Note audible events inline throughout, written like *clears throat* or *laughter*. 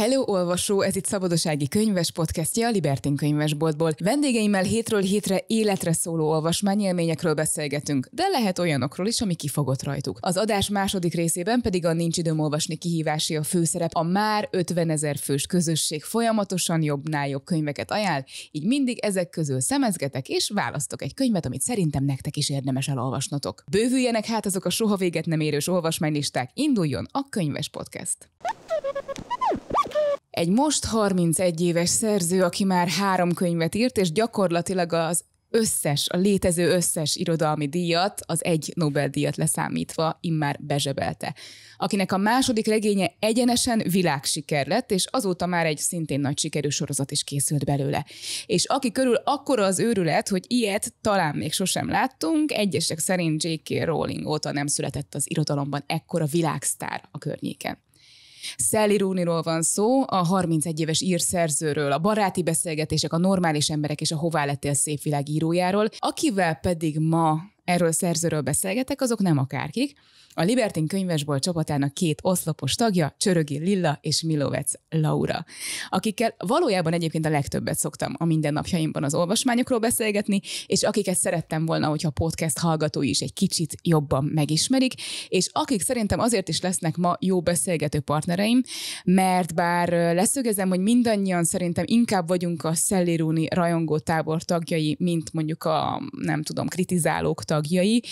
Hello olvasó, ez itt Szabadosági Könyves podcastja a Libertin Könyvesboltból. Vendégeimmel hétről hétre életre szóló olvasmányélményekről beszélgetünk, de lehet olyanokról is, ami kifogott rajtuk. Az adás második részében pedig a Nincs időm olvasni kihívási a főszerep, a már 50 ezer fős közösség folyamatosan jobbnál jobb könyveket ajánl, így mindig ezek közül szemezgetek és választok egy könyvet, amit szerintem nektek is érdemes elolvasnotok. Bővüljenek hát azok a soha véget nem érős olvasmánylisták, induljon a Könyves Podcast! Egy most 31 éves szerző, aki már három könyvet írt, és gyakorlatilag az összes, a létező összes irodalmi díjat, az egy Nobel-díjat leszámítva immár bezsebelte. Akinek a második regénye egyenesen világsiker lett, és azóta már egy szintén nagy sikerű sorozat is készült belőle. És aki körül akkora az őrület, hogy ilyet talán még sosem láttunk, egyesek szerint J.K. Rowling óta nem született az irodalomban ekkora világsztár a környéken. Sally Rooney-ról van szó, a 31 éves ír szerzőről, a baráti beszélgetések, a normális emberek és a hová lettél szép világ írójáról, akivel pedig ma erről szerzőről beszélgetek, azok nem akárkik, a Libertin könyvesbolt csapatának két oszlopos tagja, Csörögi Lilla és Milovec Laura, akikkel valójában egyébként a legtöbbet szoktam a mindennapjaimban az olvasmányokról beszélgetni, és akiket szerettem volna, hogyha a podcast hallgatói is egy kicsit jobban megismerik, és akik szerintem azért is lesznek ma jó beszélgető partnereim, mert bár leszögezem, hogy mindannyian szerintem inkább vagyunk a Szellérúni rajongó tábor tagjai, mint mondjuk a, nem tudom, kritizálók tagjai,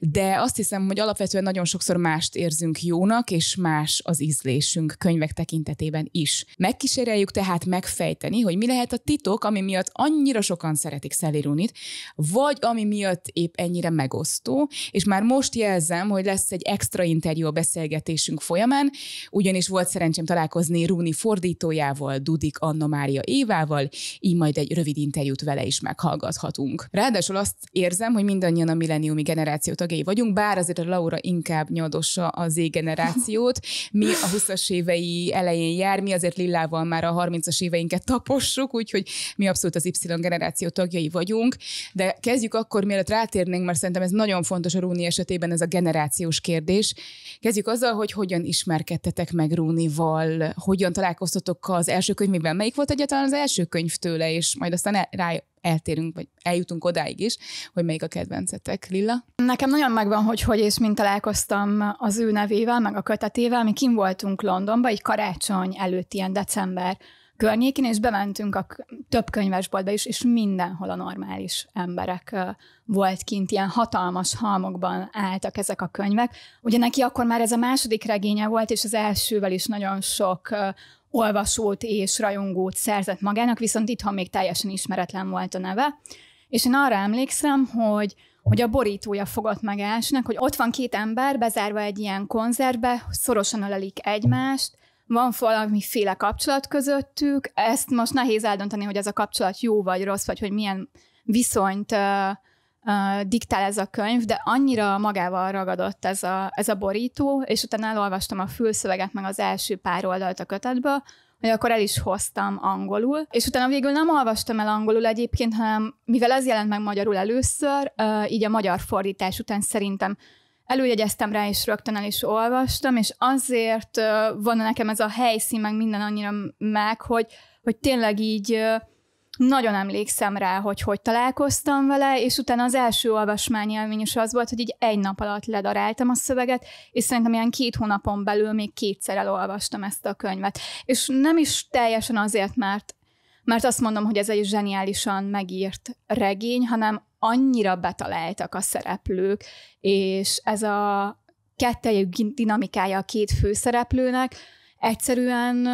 de azt hiszem, hogy alapvetően nagyon sokszor mást érzünk jónak, és más az ízlésünk könyvek tekintetében is. Megkíséreljük tehát megfejteni, hogy mi lehet a titok, ami miatt annyira sokan szeretik Szelirunit, vagy ami miatt épp ennyire megosztó, és már most jelzem, hogy lesz egy extra interjú a beszélgetésünk folyamán, ugyanis volt szerencsém találkozni Rúni fordítójával, Dudik Anna Mária Évával, így majd egy rövid interjút vele is meghallgathatunk. Ráadásul azt érzem, hogy mindannyian a milleniumi generáció tagjai vagyunk, bár azért a Laura Ink inkább nyodossa az Z-generációt. E mi a 20-as évei elején jár, mi azért Lillával már a 30-as éveinket tapossuk, úgyhogy mi abszolút az Y-generáció tagjai vagyunk. De kezdjük akkor, mielőtt rátérnénk, mert szerintem ez nagyon fontos a Rúni esetében, ez a generációs kérdés. Kezdjük azzal, hogy hogyan ismerkedtetek meg Rúnival, hogyan találkoztatok az első könyvével, Melyik volt egyáltalán az első könyv tőle, és majd aztán rá eltérünk, vagy eljutunk odáig is, hogy melyik a kedvencetek. Lilla? Nekem nagyon megvan, hogy hogy és mint találkoztam az ő nevével, meg a kötetével. Mi kim voltunk Londonban, így karácsony előtt, ilyen december környékén, és bementünk a több könyvesboltba is, és mindenhol a normális emberek volt kint, ilyen hatalmas halmokban álltak ezek a könyvek. Ugye neki akkor már ez a második regénye volt, és az elsővel is nagyon sok olvasót és rajongót szerzett magának, viszont itthon még teljesen ismeretlen volt a neve. És én arra emlékszem, hogy hogy a borítója fogott meg elsőnek, hogy ott van két ember bezárva egy ilyen konzervbe, szorosan ölelik egymást, van valamiféle kapcsolat közöttük, ezt most nehéz eldönteni, hogy ez a kapcsolat jó vagy rossz, vagy hogy milyen viszonyt diktál ez a könyv, de annyira magával ragadott ez a, ez a borító, és utána elolvastam a fülszöveget, meg az első pár oldalt a kötetből, hogy akkor el is hoztam angolul, és utána végül nem olvastam el angolul egyébként, hanem mivel ez jelent meg magyarul először, így a magyar fordítás után szerintem előjegyeztem rá, és rögtön el is olvastam, és azért van nekem ez a helyszín, meg minden annyira meg, hogy, hogy tényleg így nagyon emlékszem rá, hogy hogy találkoztam vele, és utána az első olvasmány élmény is az volt, hogy így egy nap alatt ledaráltam a szöveget, és szerintem ilyen két hónapon belül még kétszer elolvastam ezt a könyvet. És nem is teljesen azért, mert mert azt mondom, hogy ez egy zseniálisan megírt regény, hanem annyira betaláltak a szereplők, és ez a kettejük dinamikája a két főszereplőnek, Egyszerűen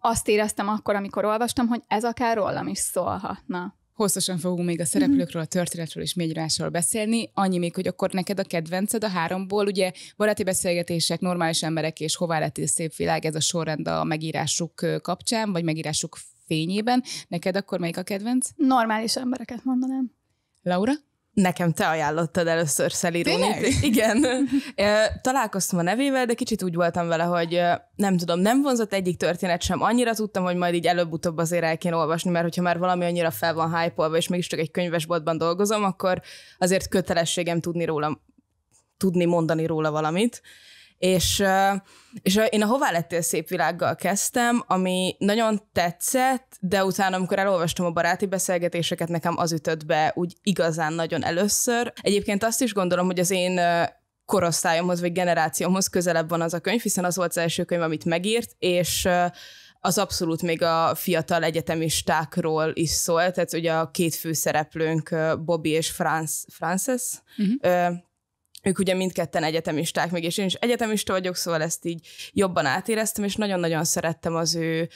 azt éreztem akkor, amikor olvastam, hogy ez akár rólam is szólhatna. Hosszasan fogunk még a mhm. szereplőkről, a történetről és mélyírásról beszélni. Annyi még, hogy akkor neked a kedvenced a háromból, ugye baráti beszélgetések, normális emberek és hová lett szép világ, ez a sorrend a megírásuk kapcsán, vagy megírásuk fényében. Neked akkor melyik a kedvenc? Normális embereket mondanám. Laura? Nekem te ajánlottad először Szelírónit. Igen. Találkoztam a nevével, de kicsit úgy voltam vele, hogy nem tudom, nem vonzott egyik történet sem. Annyira tudtam, hogy majd így előbb-utóbb azért el kéne olvasni, mert hogyha már valami annyira fel van hype és mégis csak egy könyvesboltban dolgozom, akkor azért kötelességem tudni róla, tudni mondani róla valamit. És, és én a Hová lettél szép világgal kezdtem, ami nagyon tetszett, de utána, amikor elolvastam a baráti beszélgetéseket, nekem az ütött be úgy igazán nagyon először. Egyébként azt is gondolom, hogy az én korosztályomhoz vagy generációmhoz közelebb van az a könyv, hiszen az volt az első könyv, amit megírt, és az abszolút még a fiatal egyetemistákról is szól, tehát ugye a két főszereplőnk, Bobby és Franz, Frances, uh-huh ők ugye mindketten egyetemisták, meg és én is egyetemista vagyok, szóval ezt így jobban átéreztem, és nagyon-nagyon szerettem az ő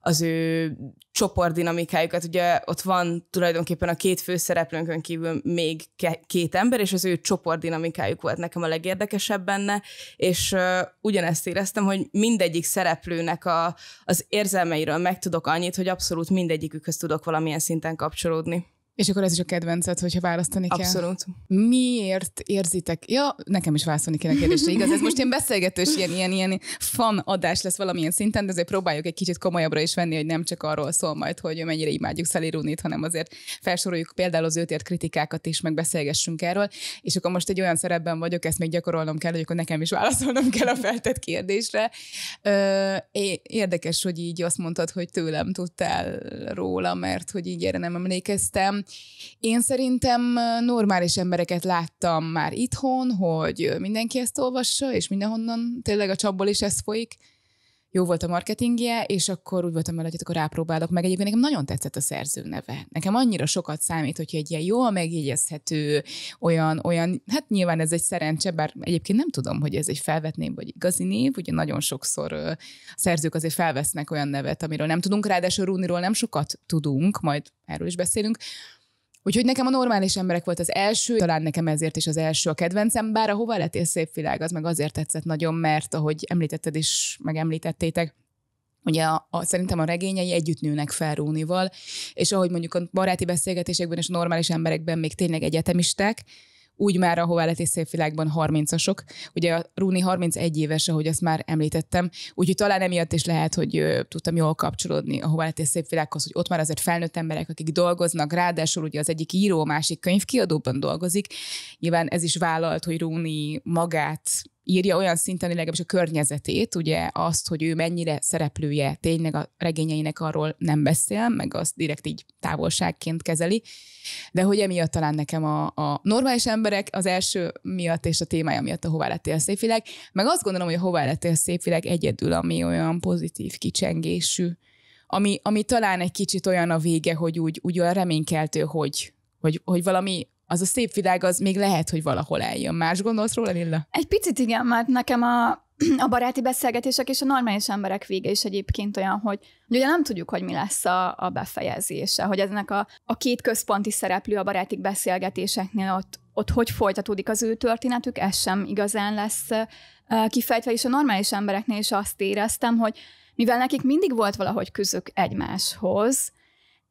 az ő csoportdinamikájukat. Ugye ott van tulajdonképpen a két főszereplőnkön kívül még két ember, és az ő csoportdinamikájuk volt nekem a legérdekesebb benne, és uh, ugyanezt éreztem, hogy mindegyik szereplőnek a, az érzelmeiről megtudok annyit, hogy abszolút mindegyikükhöz tudok valamilyen szinten kapcsolódni. És akkor ez is a kedvenced, hogyha választani kell. Abszolút. Miért érzitek? Ja, nekem is válaszolni kéne kérdésre, igaz? Ez most ilyen beszélgetős, ilyen, ilyen, ilyen fan adás lesz valamilyen szinten, de azért próbáljuk egy kicsit komolyabbra is venni, hogy nem csak arról szól majd, hogy mennyire imádjuk Sally Rooney-t, hanem azért felsoroljuk például az őtért kritikákat is, meg beszélgessünk erről. És akkor most egy olyan szerepben vagyok, ezt még gyakorolnom kell, hogy akkor nekem is válaszolnom kell a feltett kérdésre. Érdekes, hogy így azt mondtad, hogy tőlem tudtál róla, mert hogy így erre nem emlékeztem én szerintem normális embereket láttam már itthon, hogy mindenki ezt olvassa, és mindenhonnan tényleg a csapból is ez folyik. Jó volt a marketingje, és akkor úgy voltam vele, hogy akkor rápróbálok meg. Egyébként nekem nagyon tetszett a szerző neve. Nekem annyira sokat számít, hogy egy ilyen jól megjegyezhető, olyan, olyan, hát nyilván ez egy szerencse, bár egyébként nem tudom, hogy ez egy felvetném, vagy igazi név, ugye nagyon sokszor a szerzők azért felvesznek olyan nevet, amiről nem tudunk, ráadásul Rúniról nem sokat tudunk, majd erről is beszélünk, Úgyhogy nekem a normális emberek volt az első, talán nekem ezért is az első a kedvencem, bár a Hova letél szép világ, az meg azért tetszett nagyon, mert ahogy említetted is, meg említettétek, ugye a, a, szerintem a regényei együtt nőnek fel Rónival, és ahogy mondjuk a baráti beszélgetésekben és a normális emberekben még tényleg egyetemisták, úgy már a Hovállati szép Szépvilágban 30-asok. Ugye a Rúni 31 éves, ahogy azt már említettem, úgyhogy talán emiatt is lehet, hogy tudtam jól kapcsolódni a Hovállati szép Szépvilághoz, hogy ott már azért felnőtt emberek, akik dolgoznak, ráadásul ugye az egyik író, másik könyvkiadóban dolgozik. Nyilván ez is vállalt, hogy Rúni magát írja olyan szinten, legalábbis a környezetét, ugye azt, hogy ő mennyire szereplője tényleg a regényeinek arról nem beszél, meg azt direkt így távolságként kezeli, de hogy emiatt talán nekem a, a normális emberek az első miatt és a témája miatt a Hová lettél szépvilág, meg azt gondolom, hogy a Hová lettél szépvilág egyedül, ami olyan pozitív kicsengésű, ami, ami talán egy kicsit olyan a vége, hogy úgy, úgy olyan reménykeltő, hogy, hogy, hogy valami az a szép világ az még lehet, hogy valahol eljön. Más gondolsz róla, Lilla? Egy picit igen, mert nekem a, *clears throat* a baráti beszélgetések és a normális emberek vége is egyébként olyan, hogy, hogy ugye nem tudjuk, hogy mi lesz a, a befejezése, hogy eznek a, a két központi szereplő a baráti beszélgetéseknél ott, ott hogy folytatódik az ő történetük, ez sem igazán lesz kifejtve, és a normális embereknél is azt éreztem, hogy mivel nekik mindig volt valahogy közük egymáshoz,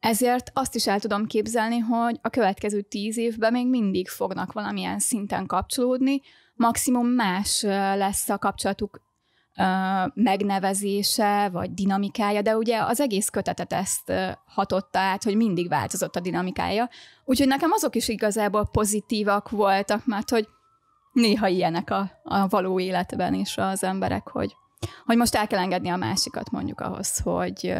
ezért azt is el tudom képzelni, hogy a következő tíz évben még mindig fognak valamilyen szinten kapcsolódni, maximum más lesz a kapcsolatuk megnevezése, vagy dinamikája, de ugye az egész kötetet ezt hatotta át, hogy mindig változott a dinamikája. Úgyhogy nekem azok is igazából pozitívak voltak, mert hogy néha ilyenek a, a való életben is az emberek, hogy, hogy most el kell engedni a másikat mondjuk ahhoz, hogy,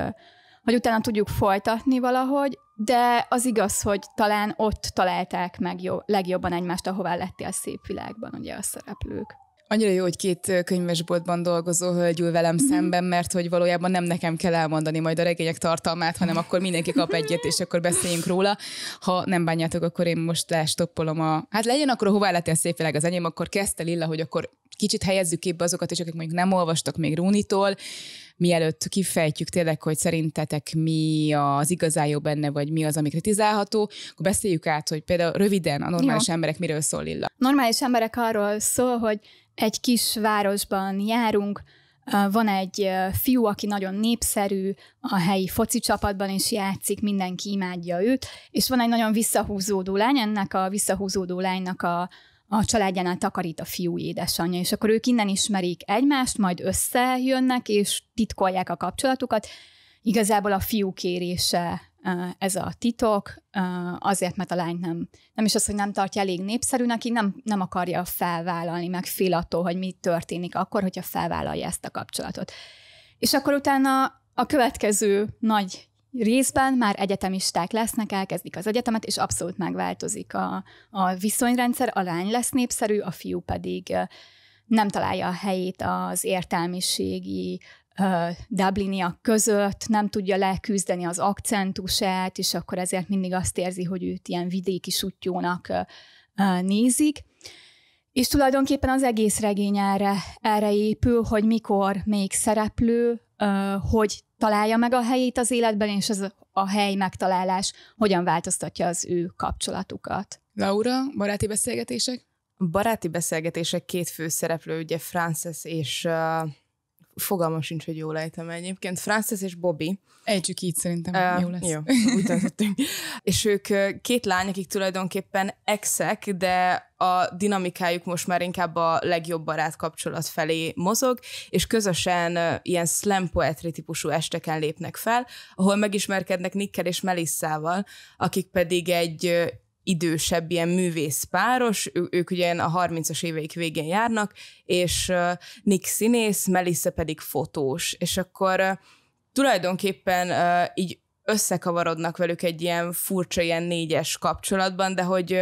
hogy utána tudjuk folytatni valahogy, de az igaz, hogy talán ott találták meg jó, legjobban egymást, ahová lettél szép világban, ugye a szereplők. Annyira jó, hogy két könyvesboltban dolgozó hölgy ül velem mhm. szemben, mert hogy valójában nem nekem kell elmondani majd a regények tartalmát, hanem akkor mindenki kap egyet, és akkor beszéljünk róla. Ha nem bánjátok, akkor én most lestoppolom a... Hát legyen akkor a Hová lettél szép világ az enyém, akkor kezdte Lilla, hogy akkor kicsit helyezzük képbe azokat is, akik mondjuk nem olvastak még Rúnitól, mielőtt kifejtjük tényleg, hogy szerintetek mi az igazán jó benne, vagy mi az, ami kritizálható, akkor beszéljük át, hogy például röviden a normális jó. emberek miről szól Lilla. Normális emberek arról szól, hogy egy kis városban járunk, van egy fiú, aki nagyon népszerű, a helyi foci csapatban is játszik, mindenki imádja őt, és van egy nagyon visszahúzódó lány, ennek a visszahúzódó lánynak a, a családjánál takarít a fiú édesanyja, és akkor ők innen ismerik egymást, majd összejönnek, és titkolják a kapcsolatukat. Igazából a fiú kérése ez a titok, azért, mert a lány nem, nem is az, hogy nem tartja elég népszerűnek, így nem, nem akarja felvállalni, meg fél attól, hogy mi történik akkor, hogyha felvállalja ezt a kapcsolatot. És akkor utána a következő nagy részben már egyetemisták lesznek, elkezdik az egyetemet, és abszolút megváltozik a, a viszonyrendszer, a lány lesz népszerű, a fiú pedig nem találja a helyét az értelmiségi uh, dubliniak között, nem tudja leküzdeni az akcentusát, és akkor ezért mindig azt érzi, hogy őt ilyen vidéki sutyónak uh, nézik. És tulajdonképpen az egész regény erre, erre épül, hogy mikor még szereplő, hogy találja meg a helyét az életben, és ez a hely megtalálás hogyan változtatja az ő kapcsolatukat. Laura, baráti beszélgetések? Baráti beszélgetések két fő szereplő, ugye Frances és uh, fogalmam sincs, hogy jól lejtem egyébként. Frances és Bobby. Ejtsük így szerintem, uh, jó lesz. Jó, *laughs* úgy tartottunk. és ők két lány, akik tulajdonképpen exek, de a dinamikájuk most már inkább a legjobb barát kapcsolat felé mozog, és közösen ilyen slam poetry típusú esteken lépnek fel, ahol megismerkednek Nickkel és Melissával, akik pedig egy idősebb ilyen művészpáros, ő, ők ugye a 30-as éveik végén járnak, és uh, Nick színész, Melissa pedig fotós, és akkor uh, tulajdonképpen uh, így összekavarodnak velük egy ilyen furcsa, ilyen négyes kapcsolatban, de hogy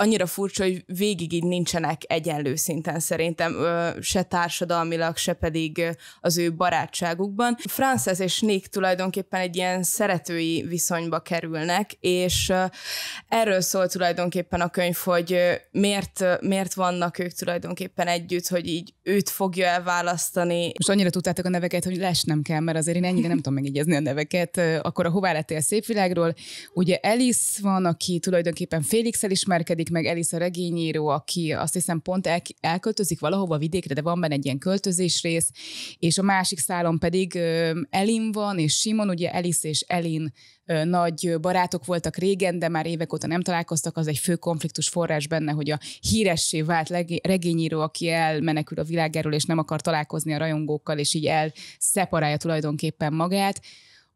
annyira furcsa, hogy végig így nincsenek egyenlő szinten szerintem, se társadalmilag, se pedig az ő barátságukban. Frances és Nick tulajdonképpen egy ilyen szeretői viszonyba kerülnek, és erről szól tulajdonképpen a könyv, hogy miért, miért vannak ők tulajdonképpen együtt, hogy így őt fogja elválasztani. Most annyira tudtátok a neveket, hogy lesz nem kell, mert azért én ennyire nem tudom megjegyezni a neveket. Akkor a Hová lettél szép világról, ugye Alice van, aki tulajdonképpen Félix ismerkedik jelenik meg Elisa regényíró, aki azt hiszem pont el, elköltözik valahova vidékre, de van benne egy ilyen költözés rész, és a másik szálon pedig Elin van, és Simon, ugye Elis és Elin nagy barátok voltak régen, de már évek óta nem találkoztak, az egy fő konfliktus forrás benne, hogy a híressé vált regényíró, aki elmenekül a világáról, és nem akar találkozni a rajongókkal, és így elszeparálja tulajdonképpen magát,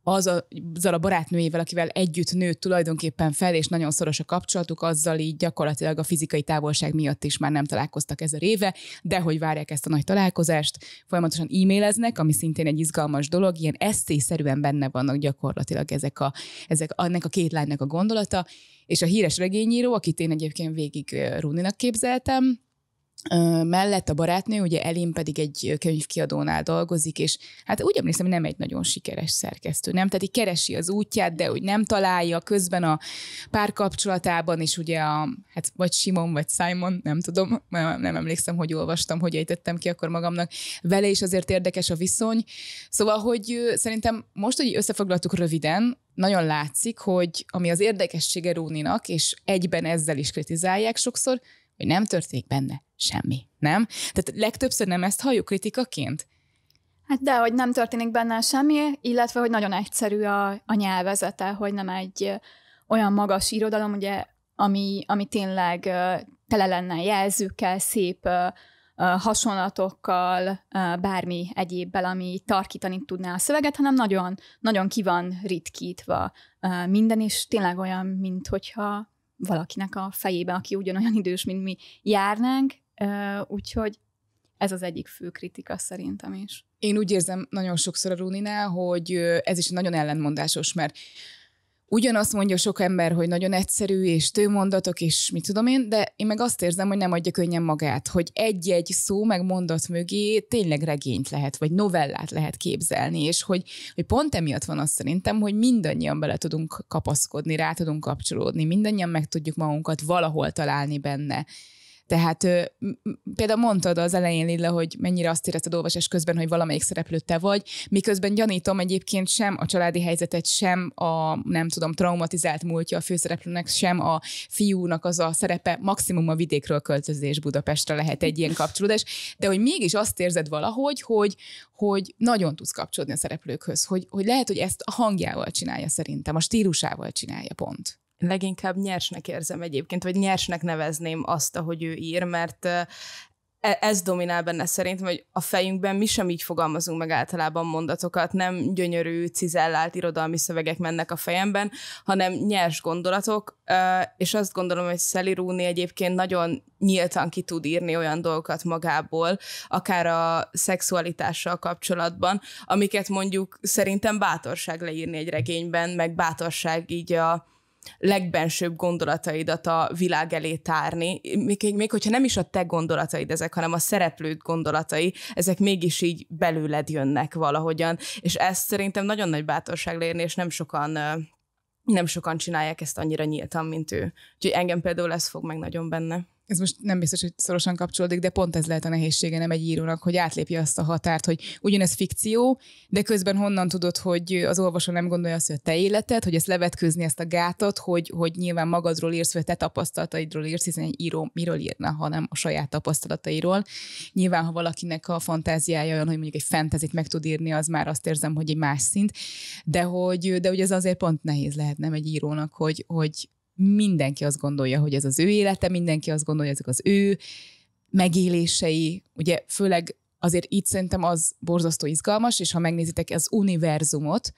az a, azzal a barátnőjével, akivel együtt nőtt tulajdonképpen fel, és nagyon szoros a kapcsolatuk, azzal így gyakorlatilag a fizikai távolság miatt is már nem találkoztak ezer éve, de hogy várják ezt a nagy találkozást, folyamatosan e-maileznek, ami szintén egy izgalmas dolog, ilyen eszélyszerűen benne vannak gyakorlatilag ezek a, ezek, annak a két lánynak a gondolata, és a híres regényíró, akit én egyébként végig Runinak képzeltem, mellett a barátnő, ugye Elin pedig egy könyvkiadónál dolgozik, és hát úgy emlékszem, hogy nem egy nagyon sikeres szerkesztő, nem? Tehát így keresi az útját, de úgy nem találja közben a párkapcsolatában, és ugye a, hát vagy Simon, vagy Simon, nem tudom, nem, nem emlékszem, hogy olvastam, hogy ejtettem ki akkor magamnak. Vele is azért érdekes a viszony. Szóval, hogy szerintem most, hogy összefoglaltuk röviden, nagyon látszik, hogy ami az érdekessége Róninak, és egyben ezzel is kritizálják sokszor, hogy nem történik benne semmi, nem? Tehát legtöbbször nem ezt halljuk kritikaként? Hát de, hogy nem történik benne semmi, illetve, hogy nagyon egyszerű a, a nyelvezete, hogy nem egy olyan magas irodalom, ugye, ami, ami tényleg tele lenne jelzőkkel, szép hasonlatokkal, bármi egyébbel, ami tarkítani tudná a szöveget, hanem nagyon, nagyon ki van ritkítva minden, és tényleg olyan, mint hogyha valakinek a fejében, aki ugyanolyan idős, mint mi, járnánk, Úgyhogy ez az egyik fő kritika szerintem is. Én úgy érzem nagyon sokszor a Runinál, hogy ez is nagyon ellentmondásos, mert ugyanazt mondja sok ember, hogy nagyon egyszerű, és tőmondatok, és mit tudom én, de én meg azt érzem, hogy nem adja könnyen magát, hogy egy-egy szó meg mondat mögé tényleg regényt lehet, vagy novellát lehet képzelni, és hogy, hogy pont emiatt van azt szerintem, hogy mindannyian bele tudunk kapaszkodni, rá tudunk kapcsolódni, mindannyian meg tudjuk magunkat valahol találni benne. Tehát például mondtad az elején, Lilla, hogy mennyire azt érezted olvasás közben, hogy valamelyik szereplő te vagy, miközben gyanítom egyébként sem a családi helyzetet, sem a nem tudom, traumatizált múltja a főszereplőnek, sem a fiúnak az a szerepe, maximum a vidékről költözés Budapestre lehet egy ilyen kapcsolódás, de hogy mégis azt érzed valahogy, hogy, hogy nagyon tudsz kapcsolódni a szereplőkhöz, hogy, hogy lehet, hogy ezt a hangjával csinálja szerintem, a stílusával csinálja pont leginkább nyersnek érzem egyébként, vagy nyersnek nevezném azt, ahogy ő ír, mert e, ez dominál benne szerintem, hogy a fejünkben mi sem így fogalmazunk meg általában mondatokat, nem gyönyörű, cizellált irodalmi szövegek mennek a fejemben, hanem nyers gondolatok, és azt gondolom, hogy Sally Rooney egyébként nagyon nyíltan ki tud írni olyan dolgokat magából, akár a szexualitással kapcsolatban, amiket mondjuk szerintem bátorság leírni egy regényben, meg bátorság így a legbensőbb gondolataidat a világ elé tárni, még, még hogyha nem is a te gondolataid ezek, hanem a szereplők gondolatai, ezek mégis így belőled jönnek valahogyan, és ezt szerintem nagyon nagy bátorság lérni, és nem sokan nem sokan csinálják ezt annyira nyíltan, mint ő. Úgyhogy engem például ez fog meg nagyon benne ez most nem biztos, hogy szorosan kapcsolódik, de pont ez lehet a nehézsége nem egy írónak, hogy átlépje azt a határt, hogy ugyanez fikció, de közben honnan tudod, hogy az olvasó nem gondolja azt, hogy a te életed, hogy ezt levetkőzni, ezt a gátat, hogy, hogy nyilván magadról írsz, vagy te tapasztalataidról írsz, hiszen egy író miről írna, hanem a saját tapasztalatairól. Nyilván, ha valakinek a fantáziája olyan, hogy mondjuk egy fentezit meg tud írni, az már azt érzem, hogy egy más szint, de hogy, de hogy ez azért pont nehéz lehet nem egy írónak, hogy, hogy mindenki azt gondolja, hogy ez az ő élete, mindenki azt gondolja, ezek az ő megélései, ugye főleg azért itt szerintem az borzasztó izgalmas, és ha megnézitek az univerzumot,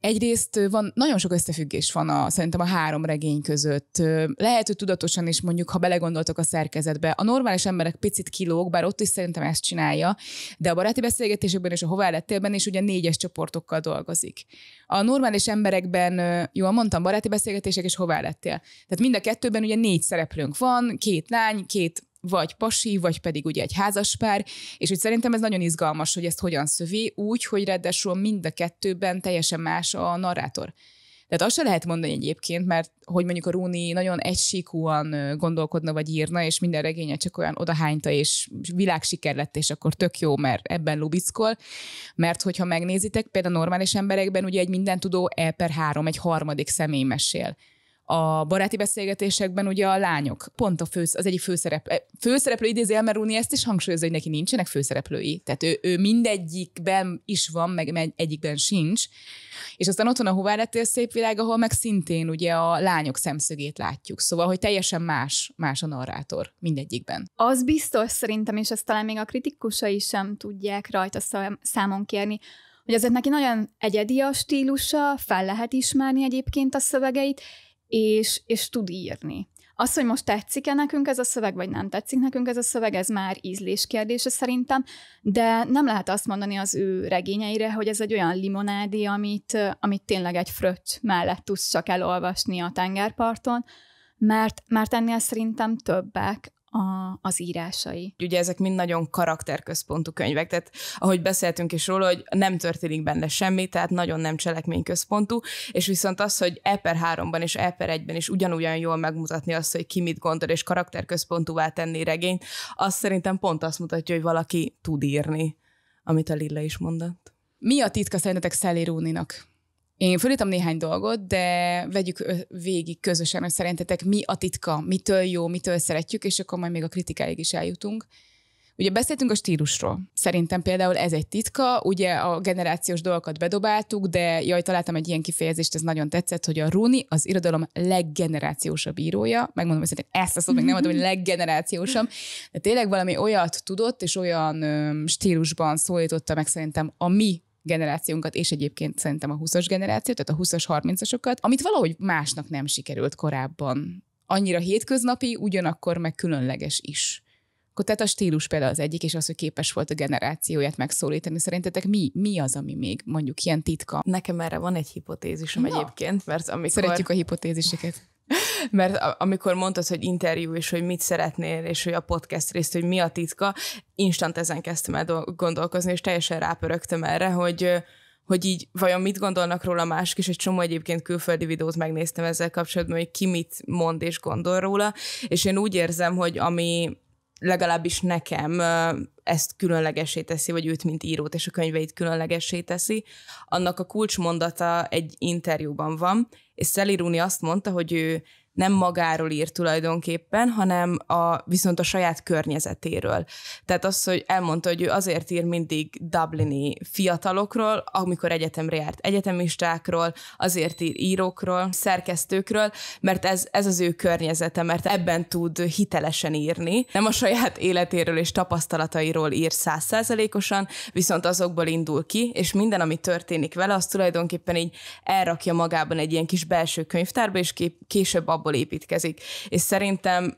Egyrészt van, nagyon sok összefüggés van a, szerintem a három regény között. Lehet, hogy tudatosan is mondjuk, ha belegondoltok a szerkezetbe, a normális emberek picit kilóg, bár ott is szerintem ezt csinálja, de a baráti beszélgetésekben és a hová lettélben is ugye négyes csoportokkal dolgozik. A normális emberekben, jól mondtam, baráti beszélgetések és hová lettél. Tehát mind a kettőben ugye négy szereplőnk van, két lány, két vagy pasi, vagy pedig ugye egy házaspár, és hogy szerintem ez nagyon izgalmas, hogy ezt hogyan szövi, úgy, hogy ráadásul mind a kettőben teljesen más a narrátor. Tehát azt se lehet mondani egyébként, mert hogy mondjuk a Rúni nagyon egysíkúan gondolkodna vagy írna, és minden regénye csak olyan odahányta, és világsiker lett, és akkor tök jó, mert ebben lubickol. Mert hogyha megnézitek, például normális emberekben ugye egy mindentudó E per három, egy harmadik személy mesél a baráti beszélgetésekben ugye a lányok, pont a fő, az egyik főszereplő, főszereplő idézi el, mert Rúni ezt is hangsúlyozza, hogy neki nincsenek főszereplői. Tehát ő, ő mindegyikben is van, meg egyikben sincs. És aztán ott van a Hová lettél szép világ, ahol meg szintén ugye a lányok szemszögét látjuk. Szóval, hogy teljesen más, más a narrátor mindegyikben. Az biztos szerintem, és ezt talán még a kritikusai sem tudják rajta számon kérni, hogy azért neki nagyon egyedi a stílusa, fel lehet ismerni egyébként a szövegeit, és, és tud írni. Az, hogy most tetszik-e nekünk ez a szöveg, vagy nem tetszik nekünk ez a szöveg, ez már ízlés kérdése szerintem, de nem lehet azt mondani az ő regényeire, hogy ez egy olyan limonádi, amit, amit tényleg egy fröccs mellett tudsz csak elolvasni a tengerparton, mert, mert ennél szerintem többek, a, az írásai. Ugye ezek mind nagyon karakterközpontú könyvek, tehát ahogy beszéltünk is róla, hogy nem történik benne semmi, tehát nagyon nem cselekményközpontú, és viszont az, hogy Eper 3-ban és Eper 1-ben is ugyanúgy jól megmutatni azt, hogy ki mit gondol, és karakterközpontúvá tenni regényt, az szerintem pont azt mutatja, hogy valaki tud írni, amit a Lilla is mondott. Mi a titka szerintetek Sally Rooney-nak? Én fölítem néhány dolgot, de vegyük végig közösen, hogy szerintetek mi a titka, mitől jó, mitől szeretjük, és akkor majd még a kritikáig is eljutunk. Ugye beszéltünk a stílusról. Szerintem például ez egy titka, ugye a generációs dolgokat bedobáltuk, de jaj, találtam egy ilyen kifejezést, ez nagyon tetszett, hogy a Rúni az irodalom leggenerációsabb írója, megmondom, hogy ezt a szót még nem adom, hogy leggenerációsabb, de tényleg valami olyat tudott, és olyan ö, stílusban szólította meg szerintem a mi generációnkat, és egyébként szerintem a 20-as generációt, tehát a 20-as, 30-asokat, amit valahogy másnak nem sikerült korábban. Annyira hétköznapi, ugyanakkor meg különleges is. Akkor tehát a stílus például az egyik, és az, hogy képes volt a generációját megszólítani. Szerintetek mi, mi az, ami még mondjuk ilyen titka? Nekem erre van egy hipotézisem Na. egyébként, mert amikor... Szeretjük a hipotéziseket mert amikor mondtad, hogy interjú, és hogy mit szeretnél, és hogy a podcast részt, hogy mi a titka, instant ezen kezdtem el gondolkozni, és teljesen rápörögtem erre, hogy hogy így vajon mit gondolnak róla mások, és egy csomó egyébként külföldi videót megnéztem ezzel kapcsolatban, hogy ki mit mond és gondol róla, és én úgy érzem, hogy ami legalábbis nekem ezt különlegessé teszi, vagy őt, mint írót, és a könyveit különlegessé teszi, annak a kulcsmondata egy interjúban van, és Sally Rooney azt mondta, hogy ő nem magáról ír tulajdonképpen, hanem a, viszont a saját környezetéről. Tehát az, hogy elmondta, hogy ő azért ír mindig Dublini fiatalokról, amikor egyetemre járt egyetemistákról, azért ír írókról, szerkesztőkről, mert ez, ez az ő környezete, mert ebben tud hitelesen írni. Nem a saját életéről és tapasztalatairól ír százszázalékosan, viszont azokból indul ki, és minden, ami történik vele, az tulajdonképpen így elrakja magában egy ilyen kis belső könyvtárba, és később abból abból építkezik. És szerintem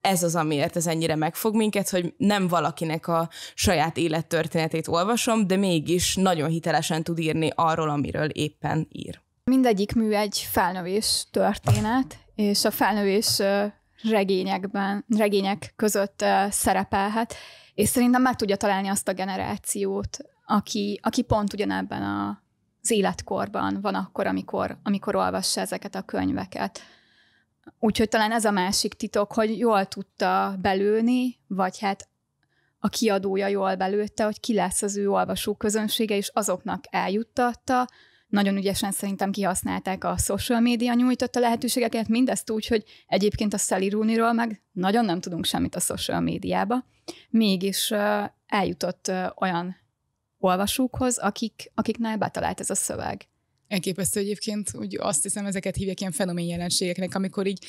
ez az, amiért ez ennyire megfog minket, hogy nem valakinek a saját élettörténetét olvasom, de mégis nagyon hitelesen tud írni arról, amiről éppen ír. Mindegyik mű egy felnövés történet, és a felnövés regényekben, regények között szerepelhet, és szerintem meg tudja találni azt a generációt, aki, aki pont ugyanebben a, az életkorban van akkor, amikor, amikor olvassa ezeket a könyveket. Úgyhogy talán ez a másik titok, hogy jól tudta belőni, vagy hát a kiadója jól belőtte, hogy ki lesz az ő olvasó közönsége, és azoknak eljuttatta. Nagyon ügyesen szerintem kihasználták a social média nyújtotta lehetőségeket, mindezt úgy, hogy egyébként a Sally Rooney-ról meg nagyon nem tudunk semmit a social médiába. Mégis eljutott olyan olvasókhoz, akik, akiknál betalált ez a szöveg. Elképesztő egyébként, úgy azt hiszem, ezeket hívják ilyen fenomén jelenségeknek, amikor így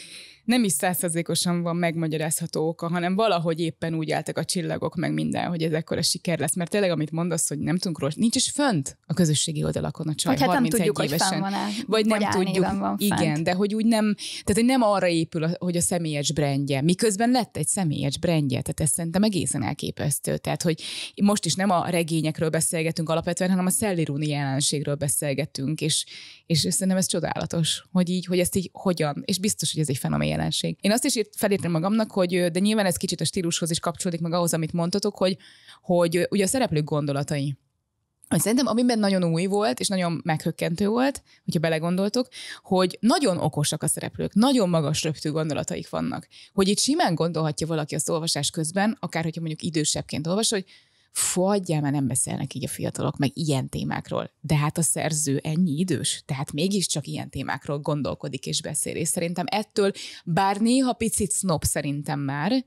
nem is százszerzékosan van megmagyarázható oka, hanem valahogy éppen úgy álltak a csillagok, meg minden, hogy ez ekkora siker lesz. Mert tényleg, amit mondasz, hogy nem tudunk róla, nincs is fönt a közösségi oldalakon a csaj. Vagy hát nem tudjuk, évesen, hogy van -e, vagy, vagy nem tudjuk. Van fent. igen, de hogy úgy nem, tehát hogy nem arra épül, a, hogy a személyes brendje. Miközben lett egy személyes brendje, tehát ez szerintem egészen elképesztő. Tehát, hogy most is nem a regényekről beszélgetünk alapvetően, hanem a szellirúni jelenségről beszélgetünk, és, és szerintem ez csodálatos, hogy így, hogy ezt így hogyan, és biztos, hogy ez egy fenomén jelenség. Én azt is írt, felírtam magamnak, hogy de nyilván ez kicsit a stílushoz is kapcsolódik meg ahhoz, amit mondtatok, hogy, hogy ugye a szereplők gondolatai. Hogy szerintem amiben nagyon új volt, és nagyon meghökkentő volt, hogyha belegondoltok, hogy nagyon okosak a szereplők, nagyon magas röptű gondolataik vannak. Hogy itt simán gondolhatja valaki azt olvasás közben, akár hogyha mondjuk idősebbként olvas, hogy fogadjál, mert nem beszélnek így a fiatalok, meg ilyen témákról. De hát a szerző ennyi idős, tehát mégiscsak ilyen témákról gondolkodik és beszél, és szerintem ettől, bár néha picit snob szerintem már,